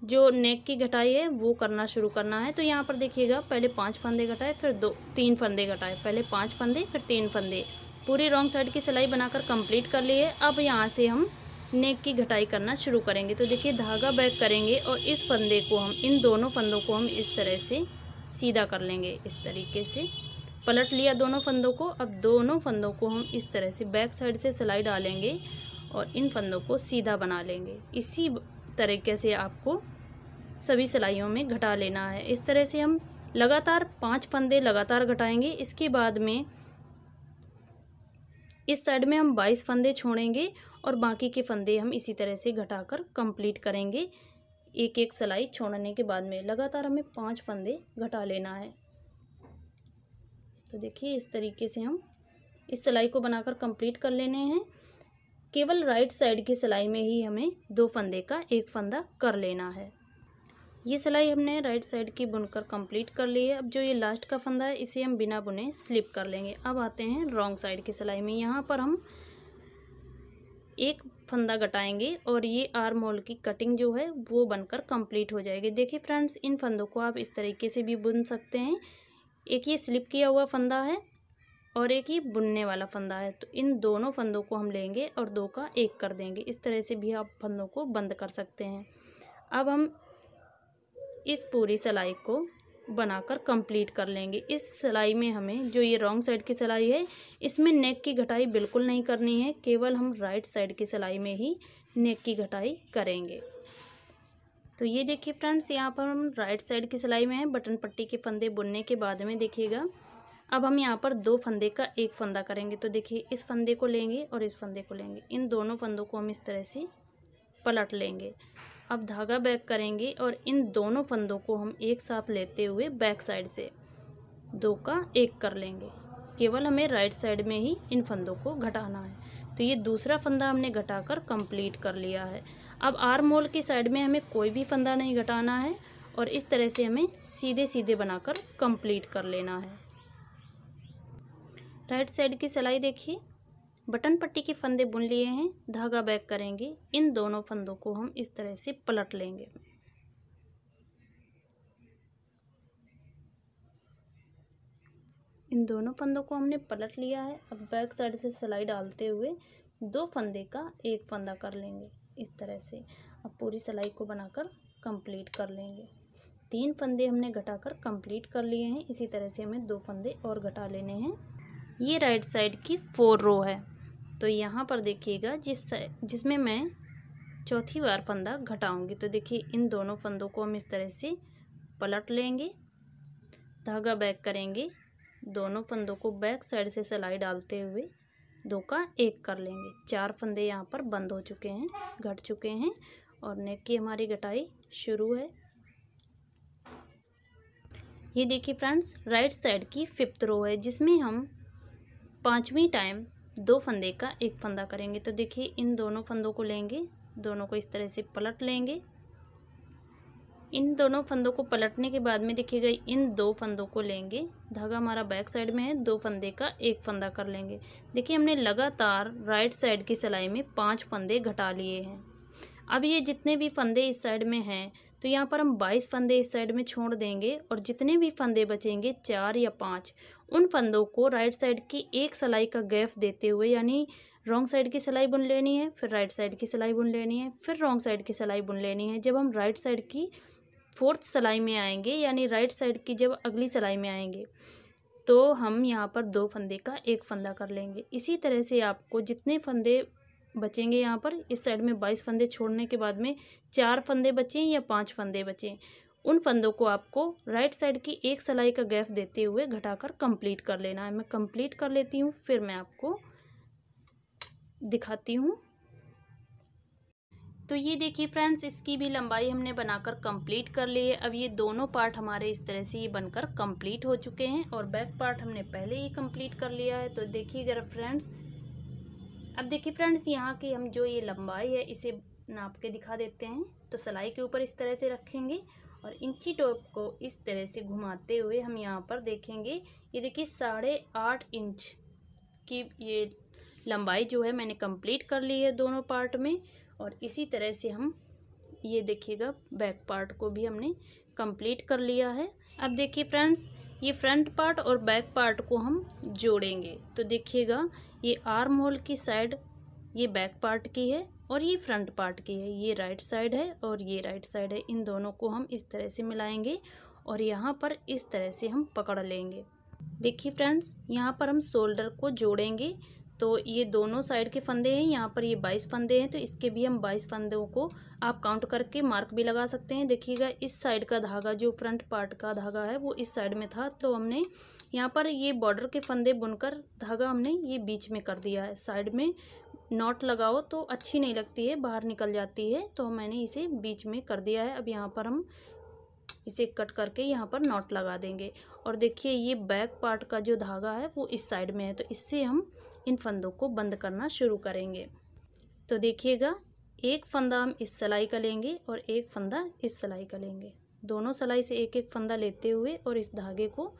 जो नेक की घटाई है वो करना शुरू करना है तो यहाँ पर देखिएगा पहले पाँच फंदे घटाए फिर दो तीन फंदे घटाए पहले पाँच फंदे फिर तीन फंदे पूरी रॉन्ग साइड की सिलाई बनाकर कंप्लीट कर लिए अब यहाँ से हम नेक की घटाई करना शुरू करेंगे तो देखिए धागा बैक करेंगे और इस फंदे को हम इन दोनों फंदों को हम इस तरह से सीधा कर लेंगे इस तरीके से पलट लिया दोनों फंदों को अब दोनों फंदों को हम इस तरह से बैक साइड से सिलाई डालेंगे और इन फंदों को सीधा बना लेंगे इसी तरीके से आपको सभी सिलाइयों में घटा लेना है इस तरह से हम लगातार पाँच फंदे लगातार घटाएंगे इसके बाद में इस साइड में हम बाईस फंदे छोड़ेंगे और बाकी के फंदे हम इसी तरह से घटाकर कंप्लीट करेंगे एक एक सिलाई छोड़ने के बाद में लगातार हमें पांच फंदे घटा लेना है तो देखिए इस तरीके से हम इस सिलाई को बनाकर कंप्लीट कर लेने हैं केवल राइट साइड की सिलाई में ही हमें दो फंदे का एक फंदा कर लेना है ये सिलाई हमने राइट साइड की बुनकर कंप्लीट कर ली है अब जो ये लास्ट का फंदा है इसे हम बिना बुने स्लिप कर लेंगे अब आते हैं रॉन्ग साइड की सिलाई में यहाँ पर हम एक फंदा घटाएंगे और ये आर्म होल की कटिंग जो है वो बनकर कंप्लीट हो जाएगी देखिए फ्रेंड्स इन फंदों को आप इस तरीके से भी बुन सकते हैं एक ये स्लिप किया हुआ फंदा है और एक ही बुनने वाला फंदा है तो इन दोनों फंदों को हम लेंगे और दो का एक कर देंगे इस तरह से भी आप फंदों को बंद कर सकते हैं अब हम इस पूरी सिलाई को बनाकर कंप्लीट कर लेंगे इस सिलाई में हमें जो ये रॉन्ग साइड की सिलाई है इसमें नेक की घटाई बिल्कुल नहीं करनी है केवल हम राइट साइड की सिलाई में ही नेक की घटाई करेंगे तो ये देखिए फ्रेंड्स यहाँ पर हम राइट साइड की सिलाई में है बटन पट्टी के फंदे बुनने के बाद में देखिएगा अब हम यहाँ पर दो फंदे का एक फंदा करेंगे तो देखिए इस फंदे को लेंगे और इस फंदे को लेंगे इन दोनों फंदों को हम इस तरह से पलट लेंगे अब धागा बैक करेंगे और इन दोनों फंदों को हम एक साथ लेते हुए बैक साइड से दो का एक कर लेंगे केवल हमें राइट साइड में ही इन फंदों को घटाना है तो ये दूसरा फंदा हमने घटाकर कंप्लीट कर लिया है अब आर्म होल की साइड में हमें कोई भी फंदा नहीं घटाना है और इस तरह से हमें सीधे सीधे बनाकर कंप्लीट कर लेना है राइट साइड की सिलाई देखिए बटन पट्टी के फंदे बुन लिए हैं धागा बैक करेंगे इन दोनों फंदों को हम इस तरह से पलट लेंगे इन दोनों फंदों को हमने पलट लिया है अब बैक साइड से सिलाई डालते हुए दो फंदे का एक फंदा कर लेंगे इस तरह से अब पूरी सिलाई को बनाकर कंप्लीट कर लेंगे तीन फंदे हमने घटाकर कंप्लीट कर लिए हैं इसी तरह से हमें दो फंदे और घटा लेने हैं ये राइट साइड की फोर रो है तो यहाँ पर देखिएगा जिस जिसमें मैं चौथी बार फंदा घटाऊंगी तो देखिए इन दोनों फंदों को हम इस तरह से पलट लेंगे धागा बैक करेंगे दोनों फंदों को बैक साइड से सिलाई डालते हुए दो का एक कर लेंगे चार फंदे यहाँ पर बंद हो चुके हैं घट चुके हैं और नेक की हमारी घटाई शुरू है ये देखिए फ्रेंड्स राइट साइड की फिफ्थ रो है जिसमें हम पाँचवीं टाइम दो फंदे का एक फंदा करेंगे तो देखिए इन दोनों फंदों को लेंगे दोनों को इस तरह से पलट लेंगे इन दोनों फंदों को पलटने के बाद में गई इन दो फंदों को लेंगे धागा हमारा बैक साइड में है दो फंदे का एक फंदा कर लेंगे देखिए हमने लगातार राइट साइड की सिलाई में पांच फंदे घटा लिए हैं अब ये जितने भी फंदे इस साइड में हैं तो यहाँ पर हम बाईस फंदे इस साइड में छोड़ देंगे और जितने भी फंदे बचेंगे चार या पाँच उन फंदों को राइट साइड की एक सिलाई का गैप देते हुए यानी रॉन्ग साइड की सिलाई बुन लेनी है फिर राइट साइड की सिलाई बुन लेनी है फिर रॉन्ग साइड की सिलाई बुन लेनी है जब हम राइट साइड की फोर्थ सिलाई में आएंगे यानी राइट साइड की जब अगली सिलाई में आएंगे तो हम यहाँ पर दो फंदे का एक फंदा कर लेंगे इसी तरह से आपको जितने फंदे बचेंगे यहाँ पर इस साइड में बाईस फंदे छोड़ने के बाद में चार फंदे बचें या पाँच फंदे बचें उन फंदों को आपको राइट साइड की एक सिलाई का गैप देते हुए घटाकर कंप्लीट कर लेना है मैं कंप्लीट कर लेती हूँ फिर मैं आपको दिखाती हूँ तो ये देखिए फ्रेंड्स इसकी भी लंबाई हमने बनाकर कंप्लीट कर ली है अब ये दोनों पार्ट हमारे इस तरह से ये बनकर कंप्लीट हो चुके हैं और बैक पार्ट हमने पहले ही कंप्लीट कर लिया है तो देखिए जरा फ्रेंड्स अब देखिए फ्रेंड्स यहाँ की हम जो ये लंबाई है इसे नाप के दिखा देते हैं तो सिलाई के ऊपर इस तरह से रखेंगे और इंची टॉप को इस तरह से घुमाते हुए हम यहाँ पर देखेंगे ये देखिए साढ़े आठ इंच की ये लंबाई जो है मैंने कंप्लीट कर ली है दोनों पार्ट में और इसी तरह से हम ये देखिएगा बैक पार्ट को भी हमने कंप्लीट कर लिया है अब देखिए फ्रेंड्स ये फ्रंट पार्ट और बैक पार्ट को हम जोड़ेंगे तो देखिएगा ये आर्म होल की साइड ये बैक पार्ट की है और ये फ्रंट पार्ट की है ये राइट साइड है और ये राइट साइड है इन दोनों को हम इस तरह से मिलाएंगे और यहाँ पर इस तरह से हम पकड़ लेंगे देखिए फ्रेंड्स यहाँ पर हम शोल्डर को जोड़ेंगे तो ये दोनों साइड के फंदे हैं यहाँ पर ये बाईस फंदे हैं तो इसके भी हम बाईस फंदों को आप काउंट करके मार्क भी लगा सकते हैं देखिएगा इस साइड का धागा जो फ्रंट पार्ट का धागा है वो इस साइड में था तो हमने यहाँ पर ये बॉर्डर के फंदे बुनकर धागा हमने ये बीच में कर दिया है साइड में नॉट लगाओ तो अच्छी नहीं लगती है बाहर निकल जाती है तो मैंने इसे बीच में कर दिया है अब यहाँ पर हम इसे कट करके यहाँ पर नॉट लगा देंगे और देखिए ये बैक पार्ट का जो धागा है वो इस साइड में है तो इससे हम इन फंदों को बंद करना शुरू करेंगे तो देखिएगा एक फंदा हम इस सिलाई का लेंगे और एक फंदा इस सिलाई का लेंगे दोनों सिलाई से एक एक फंदा लेते हुए और इस धागे को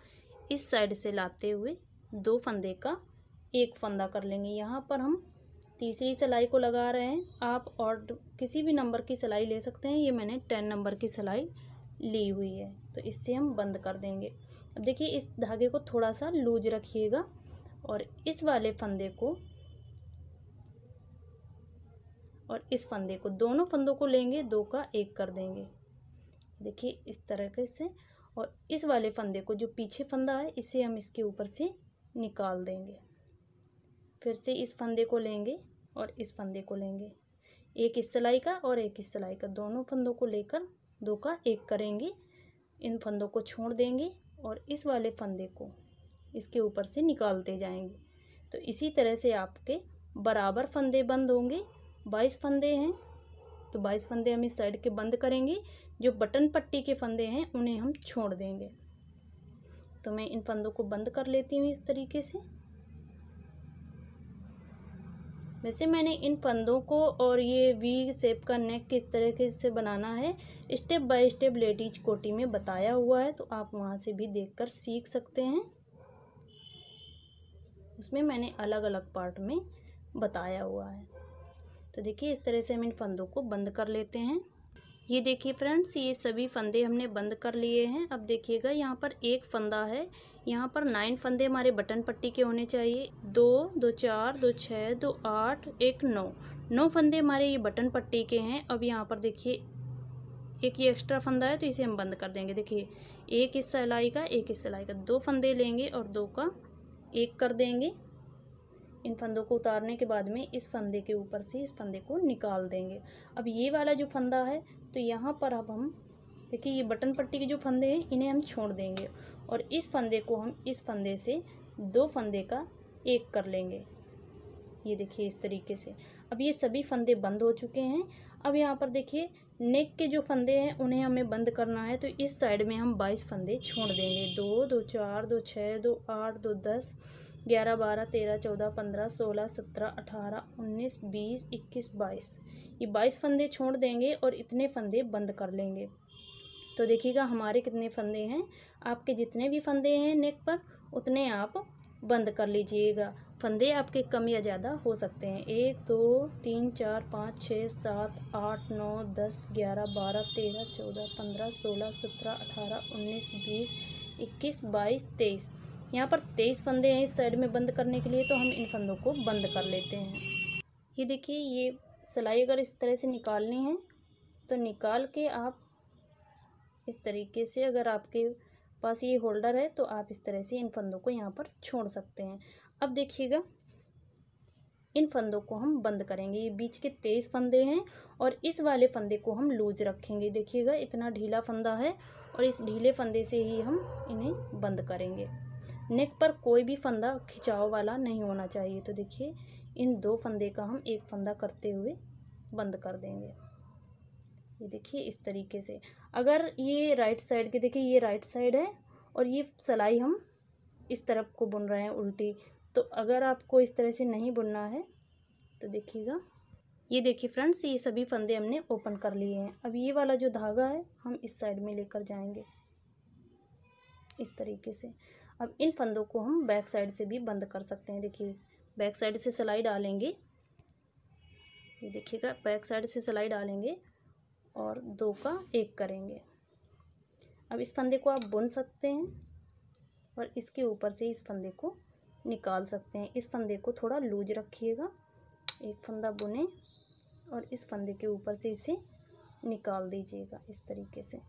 इस साइड से लाते हुए दो फंदे का एक फंदा कर लेंगे यहाँ पर हम तीसरी सिलाई को लगा रहे हैं आप और किसी भी नंबर की सिलाई ले सकते हैं ये मैंने टेन नंबर की सिलाई ली हुई है तो इससे हम बंद कर देंगे अब देखिए इस धागे को थोड़ा सा लूज रखिएगा और इस वाले फंदे को और इस फंदे को दोनों फंदों को लेंगे दो का एक कर देंगे देखिए इस तरह से और इस वाले फंदे को जो पीछे फंदा है इसे हम इसके ऊपर से निकाल देंगे फिर से इस फंदे को लेंगे और इस फंदे को लेंगे एक इस सिलाई का और एक इस सिलाई का दोनों फंदों को लेकर दो का एक करेंगे इन फंदों को छोड़ देंगे और इस वाले फंदे को इसके ऊपर से निकालते जाएंगे तो इसी तरह से आपके बराबर फंदे बंद होंगे बाईस फंदे हैं तो बाईस फंदे हम इस साइड के बंद करेंगे जो बटन पट्टी के फंदे हैं उन्हें हम छोड़ देंगे तो मैं इन फंदों को बंद कर लेती हूँ इस तरीके से वैसे मैंने इन फंदों को और ये वी सेप का नेक किस तरीके से बनाना है स्टेप बाय स्टेप लेडीज कोटी में बताया हुआ है तो आप वहाँ से भी देखकर सीख सकते हैं उसमें मैंने अलग अलग पार्ट में बताया हुआ है तो देखिए इस तरह से हम इन फंदों को बंद कर लेते हैं ये देखिए फ्रेंड्स ये सभी फंदे हमने बंद कर लिए हैं अब देखिएगा यहाँ पर एक फंदा है यहाँ पर नाइन फंदे हमारे बटन पट्टी के होने चाहिए दो दो चार दो छः दो आठ एक नौ नौ फंदे हमारे ये बटन पट्टी के हैं अब यहाँ पर देखिए एक ये एक्स्ट्रा फंदा है तो इसे हम बंद कर देंगे देखिए एक इस सिलाई का एक इस सिलाई का दो फंदे लेंगे और दो का एक कर देंगे इन फंदों को उतारने के बाद में इस फंदे के ऊपर से इस फंदे को निकाल देंगे अब ये वाला जो फंदा है तो यहाँ पर अब हम देखिए ये बटन पट्टी के जो फंदे हैं इन्हें हम छोड़ देंगे और इस फंदे को हम इस फंदे से दो फंदे का एक कर लेंगे ये देखिए इस तरीके से अब ये सभी फंदे बंद हो चुके हैं अब यहाँ पर देखिए नेक के जो फंदे हैं उन्हें हमें बंद करना है तो इस साइड में हम बाईस फंदे छोड़ देंगे दो दो चार दो छः दो आठ दो दस ग्यारह बारह तेरह चौदह पंद्रह सोलह सत्रह अठारह उन्नीस बीस इक्कीस बाईस ये बाईस फंदे छोड़ देंगे और इतने फंदे बंद कर लेंगे तो देखिएगा हमारे कितने फंदे हैं आपके जितने भी फंदे हैं नेक पर उतने आप बंद कर लीजिएगा फंदे आपके कम या ज़्यादा हो सकते हैं एक दो तीन चार पाँच छः सात आठ नौ दस ग्यारह बारह तेरह चौदह पंद्रह सोलह सत्रह अठारह उन्नीस बीस इक्कीस बाईस तेईस यहाँ पर तेईस फंदे हैं इस साइड में बंद करने के लिए तो हम इन फंदों को बंद कर लेते हैं ये देखिए ये सिलाई अगर इस तरह से निकालनी है तो निकाल के आप इस तरीके से अगर आपके पास ये होल्डर है तो आप इस तरह से इन फंदों को यहाँ पर छोड़ सकते हैं अब देखिएगा इन फंदों को हम बंद करेंगे ये बीच के तेईस फंदे हैं और इस वाले फंदे को हम लूज रखेंगे देखिएगा इतना ढीला फंदा है और इस ढीले फंदे से ही हम इन्हें बंद करेंगे नेक पर कोई भी फंदा खिंचाव वाला नहीं होना चाहिए तो देखिए इन दो फंदे का हम एक फंदा करते हुए बंद कर देंगे ये देखिए इस तरीके से अगर ये राइट साइड के देखिए ये राइट साइड है और ये सलाई हम इस तरफ को बुन रहे हैं उल्टी तो अगर आपको इस तरह से नहीं बुनना है तो देखिएगा ये देखिए फ्रेंड्स ये सभी फंदे हमने ओपन कर लिए हैं अब ये वाला जो धागा है हम इस साइड में लेकर जाएंगे इस तरीके से अब इन फंदों को हम बैक साइड से भी बंद कर सकते हैं देखिए बैक साइड से सिलाई डालेंगे ये देखिएगा बैक साइड से सिलाई डालेंगे और दो का एक करेंगे अब इस फंदे को आप बुन सकते हैं और इसके ऊपर से इस फंदे को निकाल सकते हैं इस फंदे को थोड़ा लूज रखिएगा एक फंदा बुने और इस फंदे के ऊपर से इसे निकाल दीजिएगा इस तरीके से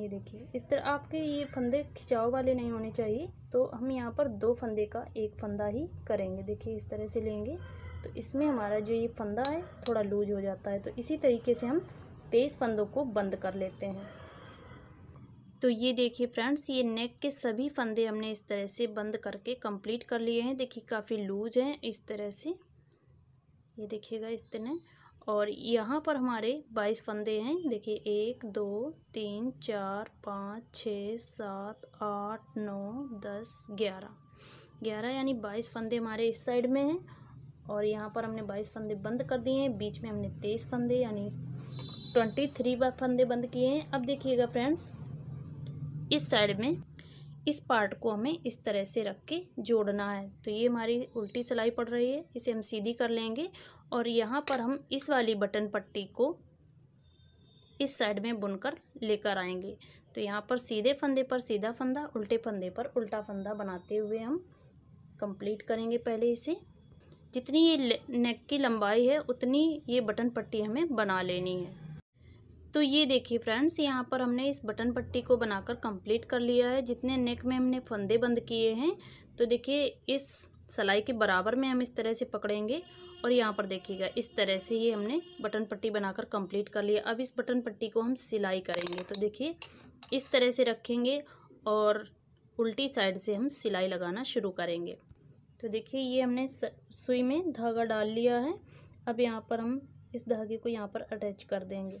ये देखिए इस तरह आपके ये फंदे खिंचाव वाले नहीं होने चाहिए तो हम यहाँ पर दो फंदे का एक फंदा ही करेंगे देखिए इस तरह से लेंगे तो इसमें हमारा जो ये फंदा है थोड़ा लूज हो जाता है तो इसी तरीके से हम तेईस फंदों को बंद कर लेते हैं तो ये देखिए फ्रेंड्स ये नेक के सभी फंदे हमने इस तरह से बंद करके कंप्लीट कर लिए हैं देखिए काफ़ी लूज हैं इस तरह से ये देखिएगा इस तरह और यहाँ पर हमारे बाईस फंदे हैं देखिए एक दो तीन चार पाँच छः सात आठ नौ दस ग्यारह ग्यारह यानी बाईस फंदे हमारे इस साइड में हैं और यहाँ पर हमने बाईस फंदे बंद कर दिए हैं बीच में हमने तेईस फंदे यानी ट्वेंटी थ्री फंदे बंद किए हैं अब देखिएगा फ्रेंड्स इस साइड में इस पार्ट को हमें इस तरह से रख के जोड़ना है तो ये हमारी उल्टी सिलाई पड़ रही है इसे हम सीधी कर लेंगे और यहाँ पर हम इस वाली बटन पट्टी को इस साइड में बुनकर लेकर आएंगे तो यहाँ पर सीधे फंदे पर सीधा फंदा उल्टे फंदे पर उल्टा फंदा बनाते हुए हम कंप्लीट करेंगे पहले इसे जितनी ये नेक की लंबाई है उतनी ये बटन पट्टी हमें बना लेनी है तो ये देखिए फ्रेंड्स यहाँ पर हमने इस बटन पट्टी को बनाकर कंप्लीट कर लिया है जितने नेक में हमने फंदे बंद किए हैं तो देखिए इस सलाई के बराबर में हम इस तरह से पकड़ेंगे और यहाँ पर देखिएगा इस तरह से ये हमने बटन पट्टी बनाकर कंप्लीट कर लिया अब इस बटन पट्टी को हम सिलाई करेंगे तो देखिए इस तरह से रखेंगे और उल्टी साइड से हम सिलाई लगाना शुरू करेंगे तो देखिए ये हमने सुई में धागा डाल लिया है अब यहाँ पर हम इस धागे को यहाँ पर अटैच कर देंगे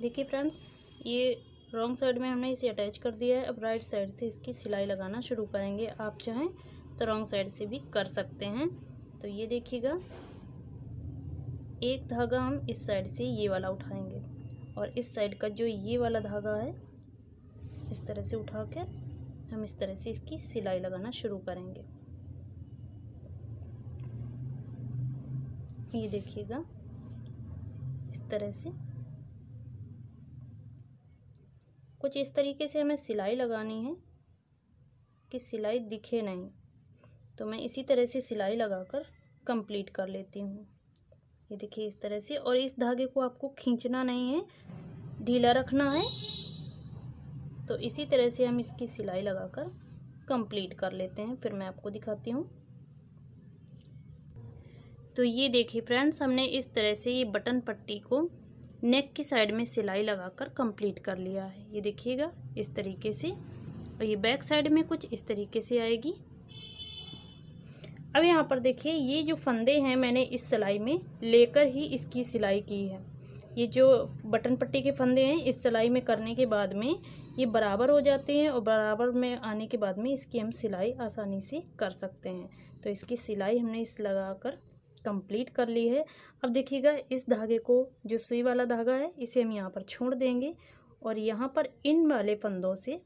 देखिए फ्रेंड्स ये रॉन्ग साइड में हमने इसे अटैच कर दिया है अब राइट साइड से इसकी सिलाई लगाना शुरू करेंगे आप चाहें तो रॉन्ग साइड से भी कर सकते हैं तो ये देखिएगा एक धागा हम इस साइड से ये वाला उठाएंगे और इस साइड का जो ये वाला धागा है इस तरह से उठा कर हम इस तरह से इसकी सिलाई लगाना शुरू करेंगे ये देखिएगा इस तरह से कुछ इस तरीके से हमें सिलाई लगानी है कि सिलाई दिखे नहीं तो मैं इसी तरह से सिलाई लगाकर कंप्लीट कर लेती हूँ ये देखिए इस तरह से और इस धागे को आपको खींचना नहीं है ढीला रखना है तो इसी तरह से हम इसकी सिलाई लगाकर कंप्लीट कर लेते हैं फिर मैं आपको दिखाती हूँ तो ये देखिए फ्रेंड्स हमने इस तरह से ये बटन पट्टी को नेक की साइड में सिलाई लगाकर कंप्लीट कर लिया है ये देखिएगा इस तरीके से और ये बैक साइड में कुछ इस तरीके से आएगी अब यहाँ पर देखिए ये जो फंदे हैं मैंने इस सिलाई में लेकर ही इसकी सिलाई की है ये जो बटन पट्टी के फंदे हैं इस सिलाई में करने के बाद में ये बराबर हो जाते हैं और बराबर में आने के बाद में इसकी हम सिलाई आसानी से कर सकते हैं तो इसकी सिलाई हमने इस लगा कर कंप्लीट कर ली है अब देखिएगा इस धागे को जो सुई वाला धागा है इसे हम यहाँ पर छोड़ देंगे और यहाँ पर इन वाले फंदों से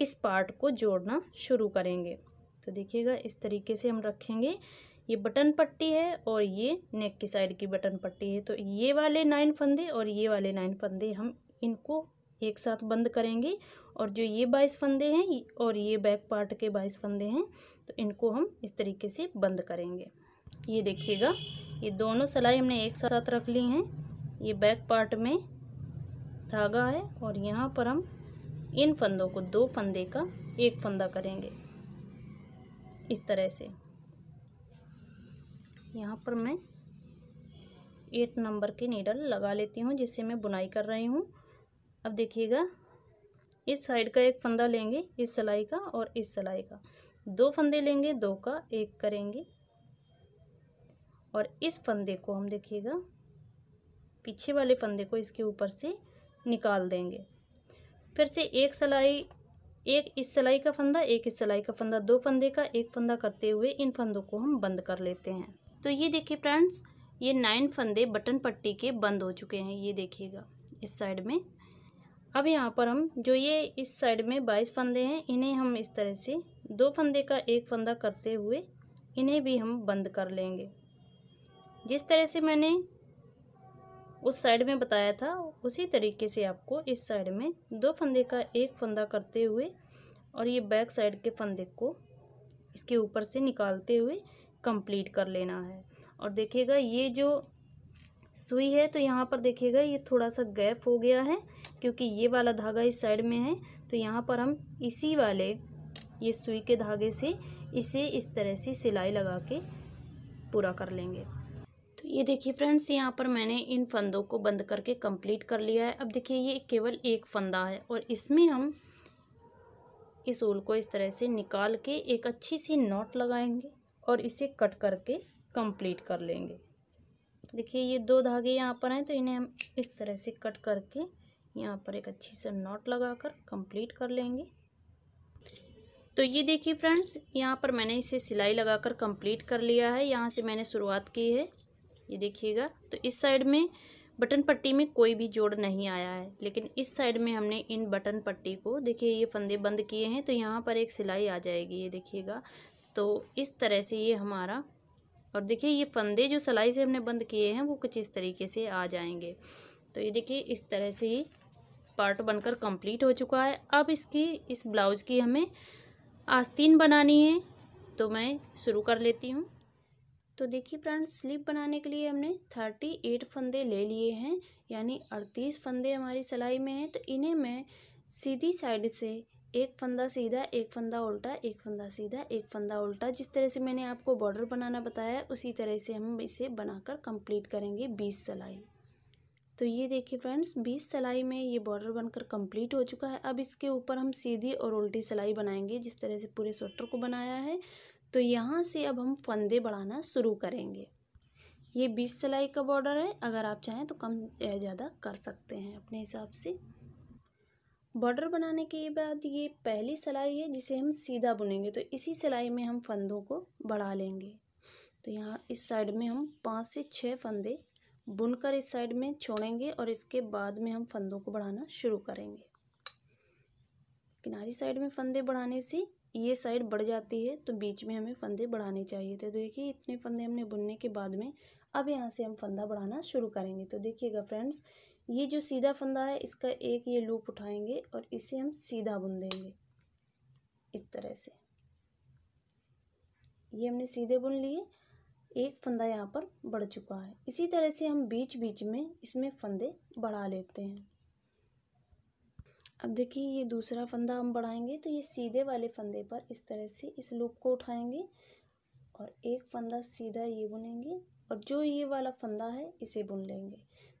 इस पार्ट को जोड़ना शुरू करेंगे तो देखिएगा इस तरीके से हम रखेंगे ये बटन पट्टी है और ये नेक की साइड की बटन पट्टी है तो ये वाले नाइन फंदे और ये वाले नाइन फंदे हम इनको एक साथ बंद करेंगे और जो ये बाईस फंदे हैं और ये बैक पार्ट के बाईस फंदे हैं तो इनको हम इस तरीके से बंद करेंगे ये देखिएगा ये दोनों सिलाई हमने एक साथ रख ली हैं ये बैक पार्ट में धागा है और यहाँ पर हम इन फंदों को दो फंदे का एक फंदा करेंगे इस तरह से यहाँ पर मैं एट नंबर के नीडल लगा लेती हूँ जिससे मैं बुनाई कर रही हूँ अब देखिएगा इस साइड का एक फंदा लेंगे इस सिलाई का और इस सिलाई का दो फंदे लेंगे दो का एक करेंगे और इस फंदे को हम देखिएगा पीछे वाले फंदे को इसके ऊपर से निकाल देंगे फिर से एक सिलाई एक इस सिलाई का फंदा एक इस सिलाई का फंदा दो फंदे का एक फंदा करते हुए इन फंदों को हम बंद कर लेते हैं तो ये देखिए फ्रेंड्स ये नाइन फंदे बटन पट्टी के बंद हो चुके हैं ये देखिएगा इस साइड में अब यहाँ पर हम जो ये इस साइड में बाईस फंदे हैं इन्हें हम इस तरह से दो फंदे का एक फंदा करते हुए इन्हें भी हम बंद कर लेंगे जिस तरह से मैंने उस साइड में बताया था उसी तरीके से आपको इस साइड में दो फंदे का एक फंदा करते हुए और ये बैक साइड के फंदे को इसके ऊपर से निकालते हुए कंप्लीट कर लेना है और देखिएगा ये जो सुई है तो यहाँ पर देखिएगा ये थोड़ा सा गैप हो गया है क्योंकि ये वाला धागा इस साइड में है तो यहाँ पर हम इसी वाले ये सुई के धागे से इसे इस तरह से सिलाई लगा के पूरा कर लेंगे तो ये देखिए फ्रेंड्स यहाँ पर मैंने इन फंदों को बंद करके कंप्लीट कर लिया है अब देखिए ये केवल एक फंदा है और इसमें हम इस ऊल को इस तरह से निकाल के एक अच्छी सी नॉट लगाएंगे और इसे कट करके कंप्लीट कर लेंगे देखिए ये दो धागे यहाँ पर हैं तो इन्हें हम इस तरह से कट करके यहाँ पर एक अच्छी सा नॉट कर कंप्लीट कर लेंगे तो ये देखिए फ्रेंड्स यहाँ पर मैंने इसे सिलाई लगाकर कंप्लीट कर लिया है यहाँ से मैंने शुरुआत की है ये देखिएगा तो इस साइड में बटन पट्टी में कोई भी जोड़ नहीं आया है लेकिन इस साइड में हमने इन बटन पट्टी को देखिए ये फंदे बंद किए हैं तो यहाँ पर एक सिलाई आ जाएगी ये देखिएगा तो इस तरह से ये हमारा और देखिए ये फंदे जो सिलाई से हमने बंद किए हैं वो कुछ इस तरीके से आ जाएंगे तो ये देखिए इस तरह से ये पार्ट बनकर कंप्लीट हो चुका है अब इसकी इस ब्लाउज़ की हमें आस्तीन बनानी है तो मैं शुरू कर लेती हूँ तो देखिए फ्रेंड स्लिप बनाने के लिए हमने थर्टी एट फंदे ले लिए हैं यानी अड़तीस फंदे हमारी सिलाई में हैं तो इन्हें मैं सीधी साइड से एक फंदा सीधा एक फंदा उल्टा एक फंदा सीधा एक फंदा उल्टा जिस तरह से मैंने आपको बॉर्डर बनाना बताया उसी तरह से हम इसे बनाकर कंप्लीट करेंगे बीस सिलाई तो ये देखिए फ्रेंड्स बीस सिलाई में ये बॉर्डर बनकर कंप्लीट हो चुका है अब इसके ऊपर हम सीधी और उल्टी सिलाई बनाएंगे जिस तरह से पूरे स्वेटर को बनाया है तो यहाँ से अब हम फंदे बढ़ाना शुरू करेंगे ये बीस सिलाई का बॉर्डर है अगर आप चाहें तो कम या ज़्यादा कर सकते हैं अपने हिसाब से बॉर्डर बनाने के बाद ये पहली सिलाई है जिसे हम सीधा बुनेंगे तो इसी सिलाई में हम फंदों को बढ़ा लेंगे तो यहाँ इस साइड में हम पाँच से छः फंदे बुनकर इस साइड में छोड़ेंगे और इसके बाद में हम फंदों को बढ़ाना शुरू करेंगे किनारी साइड में फंदे बढ़ाने से ये साइड बढ़ जाती है तो बीच में हमें फंदे बढ़ाने चाहिए तो देखिए इतने फंदे हमने बुनने के बाद में अब यहाँ से हम फंदा बढ़ाना शुरू करेंगे तो देखिएगा फ्रेंड्स ये जो सीधा फंदा है इसका एक ये लूप उठाएंगे और इसे हम सीधा बुन देंगे इस तरह से ये हमने सीधे बुन लिए एक फंदा यहाँ पर बढ़ चुका है इसी तरह से हम बीच बीच में इसमें फंदे बढ़ा लेते हैं अब देखिए ये दूसरा फंदा हम बढ़ाएंगे तो ये सीधे वाले फंदे पर इस तरह से इस लूप को उठाएंगे और एक फंदा सीधा ये बुनेंगे और जो ये वाला फंदा है इसे बुन लेंगे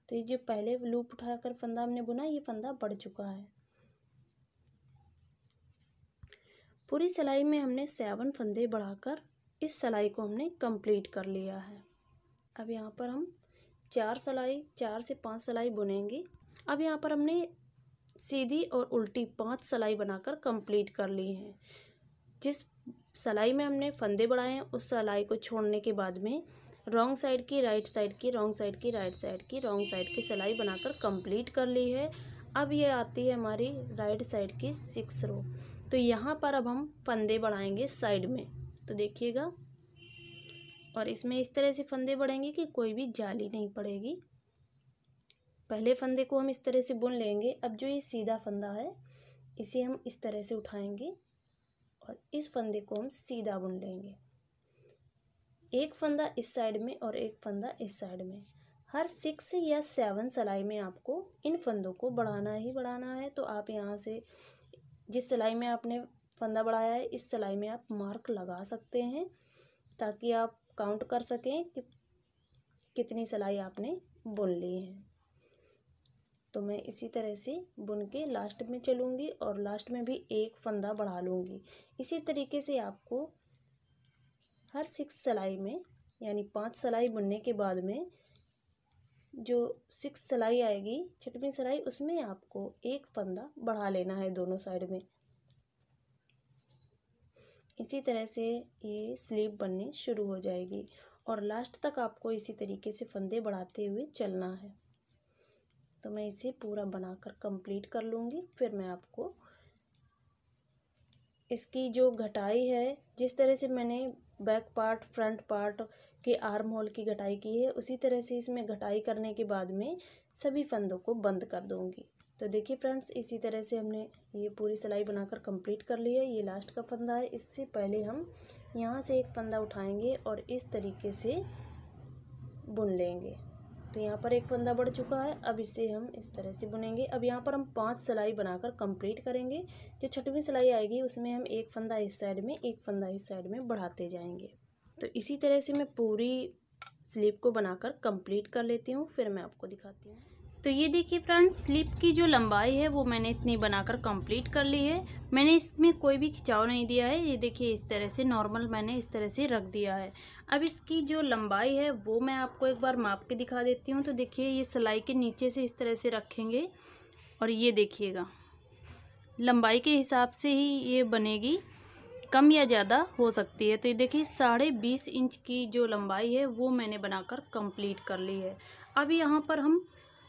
तो ये जो पहले लूप उठाकर फंदा हमने बुना ये फंदा बढ़ चुका है पूरी सिलाई में हमने सेवन फंदे बढ़ाकर इस सिलाई को हमने कंप्लीट कर लिया है अब यहाँ पर हम चार सिलाई चार से पांच सिलाई बुनेंगे अब यहाँ पर हमने सीधी और उल्टी पांच सलाई बनाकर कंप्लीट कर ली है जिस सलाई में हमने फंदे बढ़ाए हैं उस सलाई को छोड़ने के बाद में रॉन्ग साइड की राइट साइड की रॉन्ग साइड की राइट साइड की रॉन्ग साइड की सिलाई बनाकर कंप्लीट कर ली है अब ये आती है हमारी राइट साइड की सिक्स रो तो यहाँ पर अब हम फंदे बढ़ाएंगे साइड में तो देखिएगा और इसमें इस तरह से फंदे बढ़ेंगे कि कोई भी जाली नहीं पड़ेगी पहले फंदे को हम इस तरह से बुन लेंगे अब जो ये सीधा फंदा है इसे हम इस तरह से उठाएंगे और इस फंदे को हम सीधा बुन लेंगे एक फंदा इस साइड में और एक फंदा इस साइड में हर सिक्स या सेवन सिलाई में आपको इन फंदों को बढ़ाना ही बढ़ाना है तो आप यहाँ से जिस सिलाई में आपने फंदा बढ़ाया है इस सिलाई में आप मार्क लगा सकते हैं ताकि आप काउंट कर सकें कि कितनी सिलाई आपने बुन ली है तो मैं इसी तरह से बुन के लास्ट में चलूँगी और लास्ट में भी एक फंदा बढ़ा लूँगी इसी तरीके से आपको हर सिक्स सलाई में यानी पांच सलाई बुनने के बाद में जो सिक्स सलाई आएगी छठवीं सलाई उसमें आपको एक फंदा बढ़ा लेना है दोनों साइड में इसी तरह से ये स्लीव बननी शुरू हो जाएगी और लास्ट तक आपको इसी तरीके से फंदे बढ़ाते हुए चलना है तो मैं इसे पूरा बनाकर कंप्लीट कर लूँगी फिर मैं आपको इसकी जो घटाई है जिस तरह से मैंने बैक पार्ट फ्रंट पार्ट के आर्म होल की घटाई की है उसी तरह से इसमें घटाई करने के बाद में सभी फंदों को बंद कर दूँगी तो देखिए फ्रेंड्स इसी तरह से हमने ये पूरी सिलाई बनाकर कंप्लीट कर ली है ये लास्ट का फंदा है इससे पहले हम यहाँ से एक फंदा उठाएंगे और इस तरीके से बुन लेंगे तो यहाँ पर एक फंदा बढ़ चुका है अब इसे हम इस तरह से बुनेंगे अब यहाँ पर हम पांच सिलाई बनाकर कंप्लीट करेंगे जो छठवीं सिलाई आएगी उसमें हम एक फंदा इस साइड में एक फंदा इस साइड में बढ़ाते जाएंगे तो इसी तरह से मैं पूरी स्लीप को बनाकर कंप्लीट कर लेती हूँ फिर मैं आपको दिखाती हूँ तो ये देखिए फ्रेंड्स स्लीप की जो लंबाई है वो मैंने इतनी बनाकर कंप्लीट कर ली है मैंने इसमें कोई भी खिंचाव नहीं दिया है ये देखिए इस तरह से नॉर्मल मैंने इस तरह से रख दिया है अब इसकी जो लंबाई है वो मैं आपको एक बार माप के दिखा देती हूँ तो देखिए ये सिलाई के नीचे से इस तरह से रखेंगे और ये देखिएगा लंबाई के हिसाब से ही ये बनेगी कम या ज़्यादा हो सकती है तो ये देखिए साढ़े बीस इंच की जो लंबाई है वो मैंने बनाकर कंप्लीट कर ली है अब यहाँ पर हम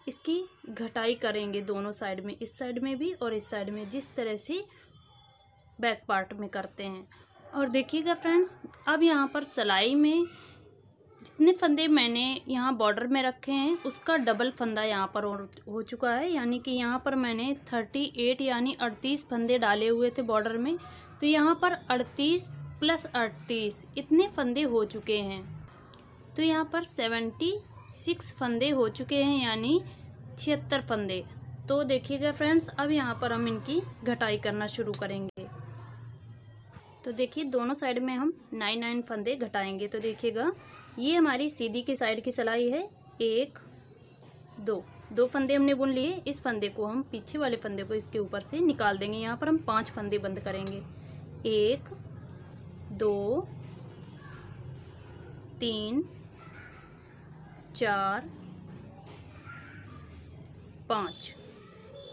इसकी घटाई करेंगे दोनों साइड में इस साइड में भी और इस साइड में जिस तरह से बैक पार्ट में करते हैं और देखिएगा फ्रेंड्स अब यहाँ पर सिलाई में जितने फंदे मैंने यहाँ बॉर्डर में रखे हैं उसका डबल फंदा यहाँ पर हो चुका है यानी कि यहाँ पर मैंने थर्टी एट यानी अड़तीस फंदे डाले हुए थे बॉर्डर में तो यहाँ पर अड़तीस प्लस अड़तीस इतने फंदे हो चुके हैं तो यहाँ पर सेवेंटी सिक्स फंदे हो चुके हैं यानी छिहत्तर फंदे तो देखिएगा फ्रेंड्स अब यहाँ पर हम इनकी घटाई करना शुरू करेंगे तो देखिए दोनों साइड में हम नाइन नाइन फंदे घटाएंगे तो देखिएगा ये हमारी सीधी की साइड की सिलाई है एक दो दो फंदे हमने बुन लिए इस फंदे को हम पीछे वाले फंदे को इसके ऊपर से निकाल देंगे यहाँ पर हम पांच फंदे बंद करेंगे एक दो तीन चार पाँच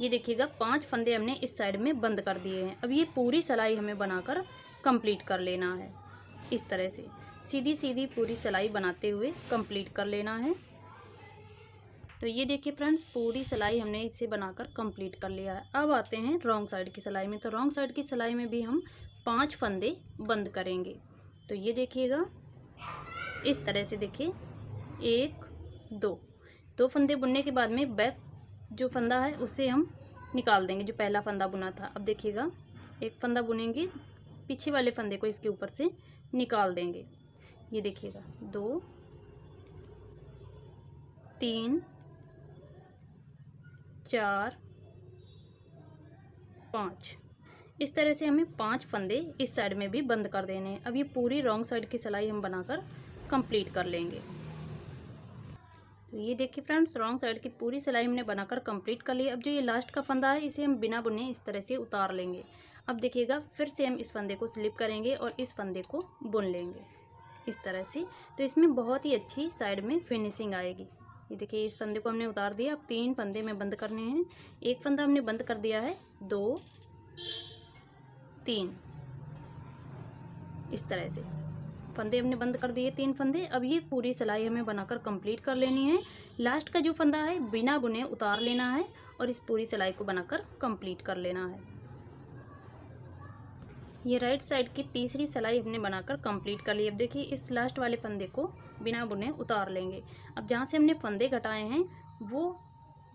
ये देखिएगा पांच फंदे हमने इस साइड में बंद कर दिए हैं अब ये पूरी सिलाई हमें बनाकर कंप्लीट कर लेना है इस तरह से सीधी सीधी पूरी सिलाई बनाते हुए कंप्लीट कर लेना है तो ये देखिए फ्रेंड्स पूरी सिलाई हमने इसे बनाकर कंप्लीट कर लिया है अब आते हैं रॉन्ग साइड की सिलाई में तो रॉन्ग साइड की सिलाई में भी हम पांच फंदे बंद करेंगे तो ये देखिएगा इस तरह से देखिए एक दो दो फंदे बुनने के बाद में बैक जो फंदा है उसे हम निकाल देंगे जो पहला फंदा बुना था अब देखिएगा एक फंदा बुनेंगे पीछे वाले फंदे को इसके ऊपर से निकाल देंगे ये देखिएगा दो तीन चार पाँच इस तरह से हमें पांच फंदे इस साइड में भी बंद कर देने हैं अब ये पूरी रॉन्ग साइड की सिलाई हम बनाकर कंप्लीट कर लेंगे तो ये देखिए फ्रेंड्स रॉन्ग साइड की पूरी सिलाई हमने बनाकर कंप्लीट कर ली अब जो ये लास्ट का फंदा है इसे हम बिना बुने इस तरह से उतार लेंगे अब देखिएगा फिर से हम इस फंदे को स्लिप करेंगे और इस फंदे को बुन लेंगे इस तरह से तो इसमें बहुत ही अच्छी साइड में फिनिशिंग आएगी ये देखिए इस फंदे को हमने उतार दिया अब तीन फंदे में बंद करने हैं एक फंदा हमने बंद कर दिया है दो तीन इस तरह से फंदे हमने बंद कर दिए तीन फंदे अब ये पूरी सिलाई हमें बनाकर कंप्लीट कर लेनी है लास्ट का जो फंदा है बिना बुने उतार लेना है और इस पूरी सिलाई को बनाकर कंप्लीट कर लेना है ये राइट साइड की तीसरी सिलाई हमने बनाकर कंप्लीट कर ली अब देखिए इस लास्ट वाले फंदे को बिना बुने उतार लेंगे अब जहाँ से हमने फंदे घटाए हैं वो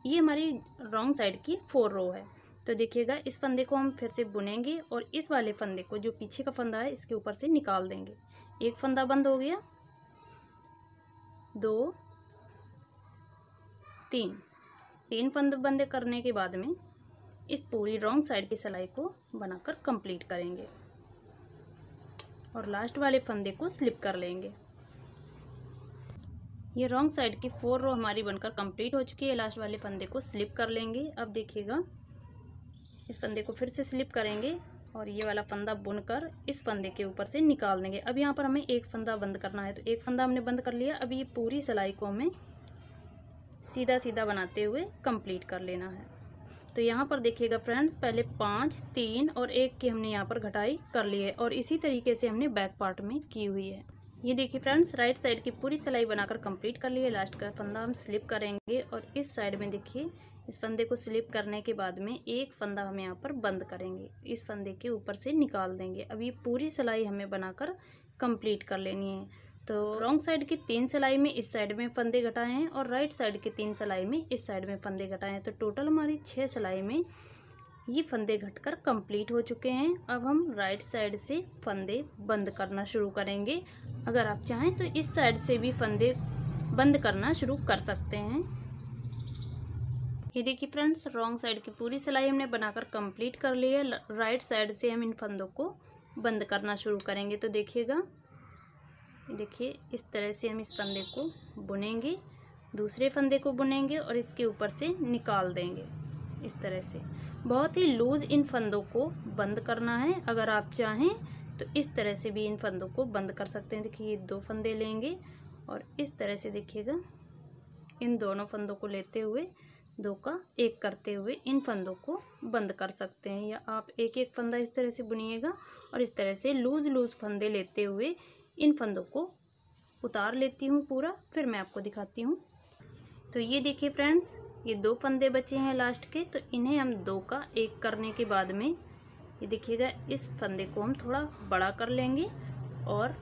ये हमारी रॉन्ग साइड की फोर रो है तो देखिएगा इस फंदे को हम फिर से बुनेंगे और इस वाले फंदे को जो पीछे का फंदा है इसके ऊपर से निकाल देंगे एक फंदा बंद हो गया दो तीन तीन फंदे बंद करने के बाद में इस पूरी रॉन्ग साइड की सिलाई को बनाकर कंप्लीट करेंगे और लास्ट वाले फंदे को स्लिप कर लेंगे ये रॉन्ग साइड की फोर रो हमारी बनकर कंप्लीट हो चुकी है लास्ट वाले फंदे को स्लिप कर लेंगे अब देखिएगा इस फंदे को फिर से स्लिप करेंगे और ये वाला फंदा बुनकर इस फंदे के ऊपर से निकाल देंगे अब यहाँ पर हमें एक फंदा बंद करना है तो एक फंदा हमने बंद कर लिया अब ये पूरी सिलाई को हमें सीधा सीधा बनाते हुए कंप्लीट कर लेना है तो यहाँ पर देखिएगा फ्रेंड्स पहले पाँच तीन और एक की हमने यहाँ पर घटाई कर ली है और इसी तरीके से हमने बैक पार्ट में की हुई है ये देखिए फ्रेंड्स राइट साइड की पूरी सिलाई बनाकर कंप्लीट कर ली है लास्ट का फंदा हम स्लिप करेंगे और इस साइड में देखिए इस फंदे को स्लिप करने के बाद में एक फंदा हम यहाँ पर बंद करेंगे इस फंदे के ऊपर से निकाल देंगे अब ये पूरी सिलाई हमें बनाकर कंप्लीट कर लेनी है तो रॉन्ग साइड की तीन सिलाई में इस साइड में फंदे घटाए हैं और राइट साइड की तीन सिलाई में इस साइड में फंदे घटाए हैं तो टोटल हमारी छः सिलाई में ये फंदे घटकर कंप्लीट हो चुके हैं अब हम राइट साइड से फंदे बंद करना शुरू करेंगे अगर आप चाहें तो इस साइड से भी फंदे बंद करना शुरू कर सकते हैं ये देखिए फ्रेंड्स रॉन्ग साइड की पूरी सिलाई हमने बनाकर कंप्लीट कर ली है राइट साइड से हम इन फंदों को बंद करना शुरू करेंगे तो देखिएगा देखिए इस तरह से हम इस फंदे को बुनेंगे दूसरे फंदे को बुनेंगे और इसके ऊपर से निकाल देंगे इस तरह से बहुत ही लूज़ इन फंदों को बंद करना है अगर आप चाहें तो इस तरह से भी इन फंदों को बंद कर सकते हैं देखिए ये दो फंदे लेंगे और इस तरह से देखिएगा इन दोनों फंदों को लेते हुए दो का एक करते हुए इन फंदों को बंद कर सकते हैं या आप एक एक फंदा इस तरह से बुनिएगा और इस तरह से लूज़ लूज़ फंदे लेते हुए इन फंदों को उतार लेती हूँ पूरा फिर मैं आपको दिखाती हूँ तो ये देखिए फ्रेंड्स ये दो फंदे बचे हैं लास्ट के तो इन्हें हम दो का एक करने के बाद में ये देखिएगा इस फंदे को हम थोड़ा बड़ा कर लेंगे और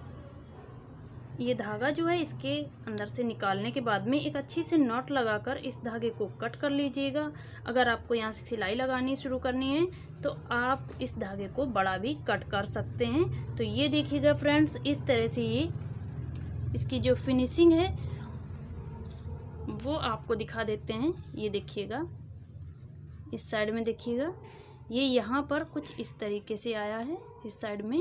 ये धागा जो है इसके अंदर से निकालने के बाद में एक अच्छी से नॉट लगाकर इस धागे को कट कर लीजिएगा अगर आपको यहाँ से सिलाई लगानी शुरू करनी है तो आप इस धागे को बड़ा भी कट कर सकते हैं तो ये देखिएगा फ्रेंड्स इस तरह से ये इसकी जो फिनिशिंग है वो आपको दिखा देते हैं ये देखिएगा इस साइड में देखिएगा ये यहाँ पर कुछ इस तरीके से आया है इस साइड में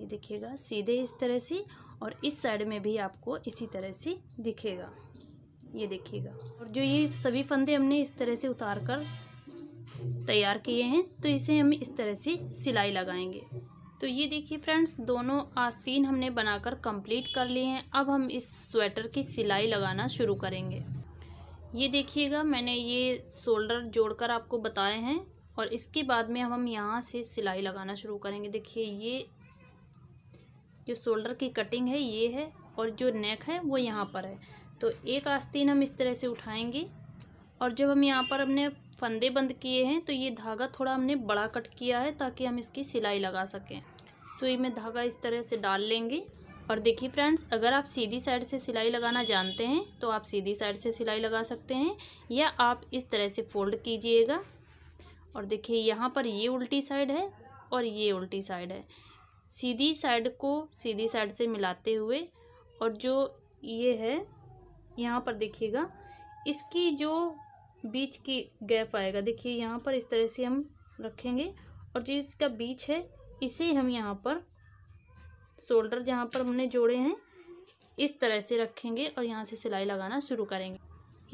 ये देखिएगा सीधे इस तरह से और इस साइड में भी आपको इसी तरह से दिखेगा ये देखिएगा और जो ये सभी फंदे हमने इस तरह से उतार कर तैयार किए हैं तो इसे हम इस तरह से सिलाई लगाएंगे तो ये देखिए फ्रेंड्स दोनों आस्तीन हमने बनाकर कंप्लीट कर लिए हैं अब हम इस स्वेटर की सिलाई लगाना शुरू करेंगे ये देखिएगा मैंने ये शोल्डर जोड़कर आपको बताए हैं और इसके बाद में हम हम यहाँ से सिलाई लगाना शुरू करेंगे देखिए ये जो शोल्डर की कटिंग है ये है और जो नेक है वो यहाँ पर है तो एक आस्तीन हम इस तरह से उठाएंगे और जब हम यहाँ पर हमने फंदे बंद किए हैं तो ये धागा थोड़ा हमने बड़ा कट किया है ताकि हम इसकी सिलाई लगा सकें सुई में धागा इस तरह से डाल लेंगे और देखिए फ्रेंड्स अगर आप सीधी साइड से सिलाई लगाना जानते हैं तो आप सीधी साइड से सिलाई लगा सकते हैं या आप इस तरह से फोल्ड कीजिएगा और देखिए यहाँ पर ये उल्टी साइड है और ये उल्टी साइड है सीधी साइड को सीधी साइड से मिलाते हुए और जो ये है यहाँ पर देखिएगा इसकी जो बीच की गैप आएगा देखिए यहाँ पर इस तरह से हम रखेंगे और जो इसका बीच है इसे हम यहाँ पर शोल्डर जहाँ पर हमने जोड़े हैं इस तरह से रखेंगे और यहाँ से सिलाई लगाना शुरू करेंगे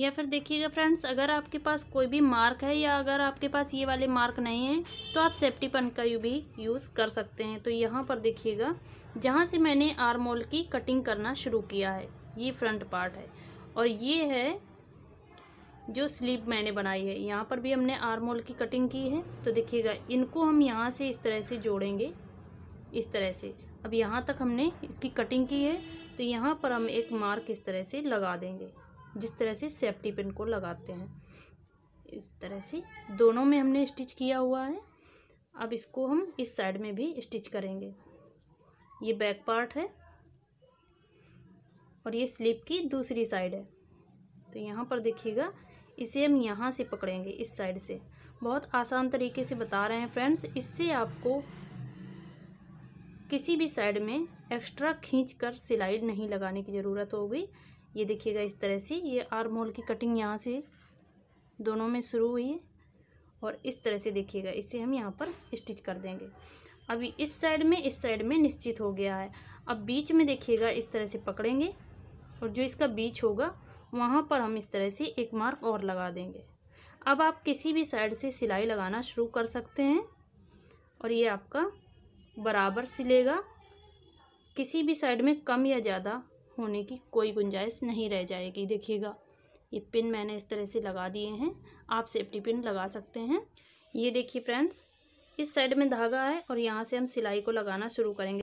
या फिर देखिएगा फ्रेंड्स अगर आपके पास कोई भी मार्क है या अगर आपके पास ये वाले मार्क नहीं हैं तो आप सेफ्टी पन का भी यूज़ कर सकते हैं तो यहाँ पर देखिएगा जहाँ से मैंने आरमोल की कटिंग करना शुरू किया है ये फ्रंट पार्ट है और ये है जो स्लीव मैंने बनाई है यहाँ पर भी हमने आरमोल की कटिंग की है तो देखिएगा इनको हम यहाँ से इस तरह से जोड़ेंगे इस तरह से अब यहाँ तक हमने इसकी कटिंग की है तो यहाँ पर हम एक मार्क इस तरह से लगा देंगे जिस तरह से सेफ्टी पिन को लगाते हैं इस तरह से दोनों में हमने स्टिच किया हुआ है अब इसको हम इस साइड में भी स्टिच करेंगे ये बैक पार्ट है और ये स्लीप की दूसरी साइड है तो यहाँ पर देखिएगा इसे हम यहाँ से पकड़ेंगे इस साइड से बहुत आसान तरीके से बता रहे हैं फ्रेंड्स इससे आपको किसी भी साइड में एक्स्ट्रा खींच कर सिलाई नहीं लगाने की ज़रूरत होगी ये देखिएगा इस तरह से ये आर्म होल की कटिंग यहाँ से दोनों में शुरू हुई है और इस तरह से देखिएगा इसे हम यहाँ पर स्टिच कर देंगे अभी इस साइड में इस साइड में निश्चित हो गया है अब बीच में देखिएगा इस तरह से पकड़ेंगे और जो इसका बीच होगा वहाँ पर हम इस तरह से एक मार्क और लगा देंगे अब आप किसी भी साइड से सिलाई लगाना शुरू कर सकते हैं और ये आपका बराबर सिलेगा किसी भी साइड में कम या ज़्यादा होने की कोई गुंजाइश नहीं रह जाएगी देखिएगा ये पिन मैंने इस तरह से लगा दिए हैं आप सेफ्टी पिन लगा सकते हैं ये देखिए फ्रेंड्स इस साइड में धागा है और यहाँ से हम सिलाई को लगाना शुरू करेंगे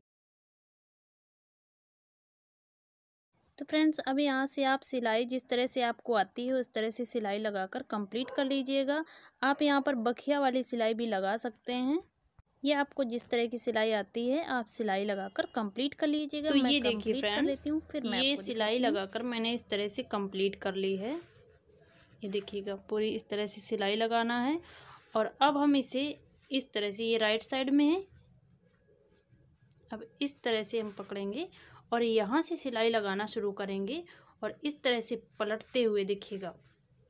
तो फ्रेंड्स अब यहाँ से आप सिलाई जिस तरह से आपको आती है उस तरह से सिलाई लगाकर कंप्लीट कर लीजिएगा आप यहाँ पर बखिया वाली सिलाई भी लगा सकते हैं ये आपको जिस तरह की सिलाई आती है आप सिलाई लगाकर कंप्लीट कर लीजिएगा तो ये देखिए फ्रेंड्स फिर ये सिलाई लगाकर मैंने इस तरह से कंप्लीट कर ली है ये देखिएगा पूरी इस तरह से सिलाई लगाना है और अब हम इसे इस तरह से ये राइट साइड में है अब इस तरह से हम पकड़ेंगे और यहाँ से सिलाई लगाना शुरू करेंगे और इस तरह से पलटते हुए देखिएगा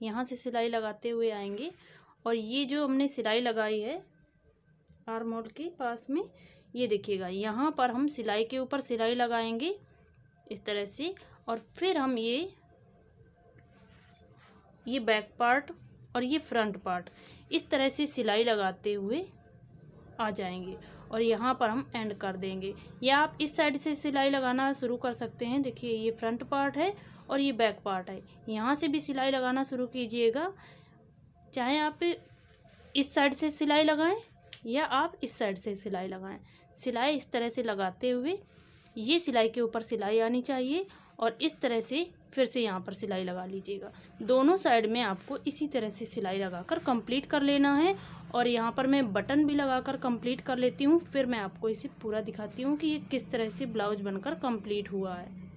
यहाँ से सिलाई लगाते हुए आएंगे और ये जो हमने सिलाई लगाई है आर्म होल के पास में ये देखिएगा यहाँ पर हम सिलाई के ऊपर सिलाई लगाएंगे इस तरह से और फिर हम ये ये बैक पार्ट और ये फ्रंट पार्ट इस तरह से सिलाई लगाते हुए आ जाएंगे और यहाँ पर हम एंड कर देंगे या आप इस साइड से सिलाई लगाना शुरू कर सकते हैं देखिए ये फ्रंट पार्ट है और ये बैक पार्ट है यहाँ से भी सिलाई लगाना शुरू कीजिएगा चाहे आप इस साइड से सिलाई लगाएं या आप इस साइड से सिलाई लगाएं सिलाई इस तरह से लगाते हुए ये सिलाई के ऊपर सिलाई आनी चाहिए और इस तरह से फिर से यहाँ पर सिलाई लगा लीजिएगा दोनों साइड में आपको इसी तरह से सिलाई लगाकर कंप्लीट कर लेना है और यहाँ पर मैं बटन भी लगाकर कंप्लीट कर लेती हूँ फिर मैं आपको इसे पूरा दिखाती हूँ कि ये किस तरह से ब्लाउज बनकर कंप्लीट हुआ है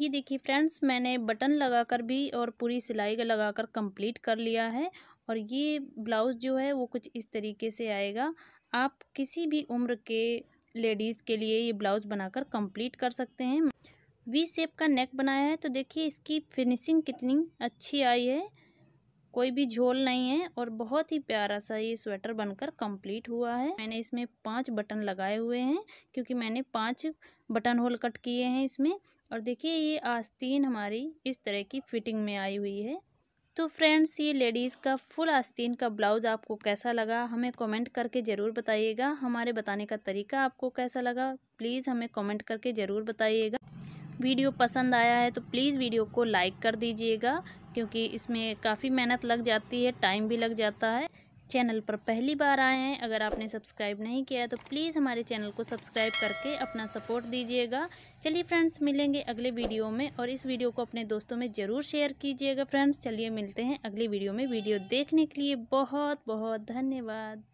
ये देखिए फ्रेंड्स मैंने बटन लगाकर भी और पूरी सिलाई लगाकर कंप्लीट कर लिया है और ये ब्लाउज़ जो है वो कुछ इस तरीके से आएगा आप किसी भी उम्र के लेडीज़ के लिए ये ब्लाउज़ बनाकर कंप्लीट कर सकते हैं वी सेप का नेक बनाया है तो देखिए इसकी फिनिशिंग कितनी अच्छी आई है कोई भी झोल नहीं है और बहुत ही प्यारा सा ये स्वेटर बनकर कंप्लीट हुआ है मैंने इसमें पांच बटन लगाए हुए हैं क्योंकि मैंने पांच बटन होल कट किए हैं इसमें और देखिए ये आस्तीन हमारी इस तरह की फिटिंग में आई हुई है तो फ्रेंड्स ये लेडीज़ का फुल आस्तीन का ब्लाउज़ आपको कैसा लगा हमें कमेंट करके ज़रूर बताइएगा हमारे बताने का तरीका आपको कैसा लगा प्लीज़ हमें कमेंट करके ज़रूर बताइएगा वीडियो पसंद आया है तो प्लीज़ वीडियो को लाइक कर दीजिएगा क्योंकि इसमें काफ़ी मेहनत लग जाती है टाइम भी लग जाता है चैनल पर पहली बार आए हैं अगर आपने सब्सक्राइब नहीं किया है तो प्लीज़ हमारे चैनल को सब्सक्राइब करके अपना सपोर्ट दीजिएगा चलिए फ्रेंड्स मिलेंगे अगले वीडियो में और इस वीडियो को अपने दोस्तों में ज़रूर शेयर कीजिएगा फ्रेंड्स चलिए मिलते हैं अगले वीडियो में वीडियो देखने के लिए बहुत बहुत धन्यवाद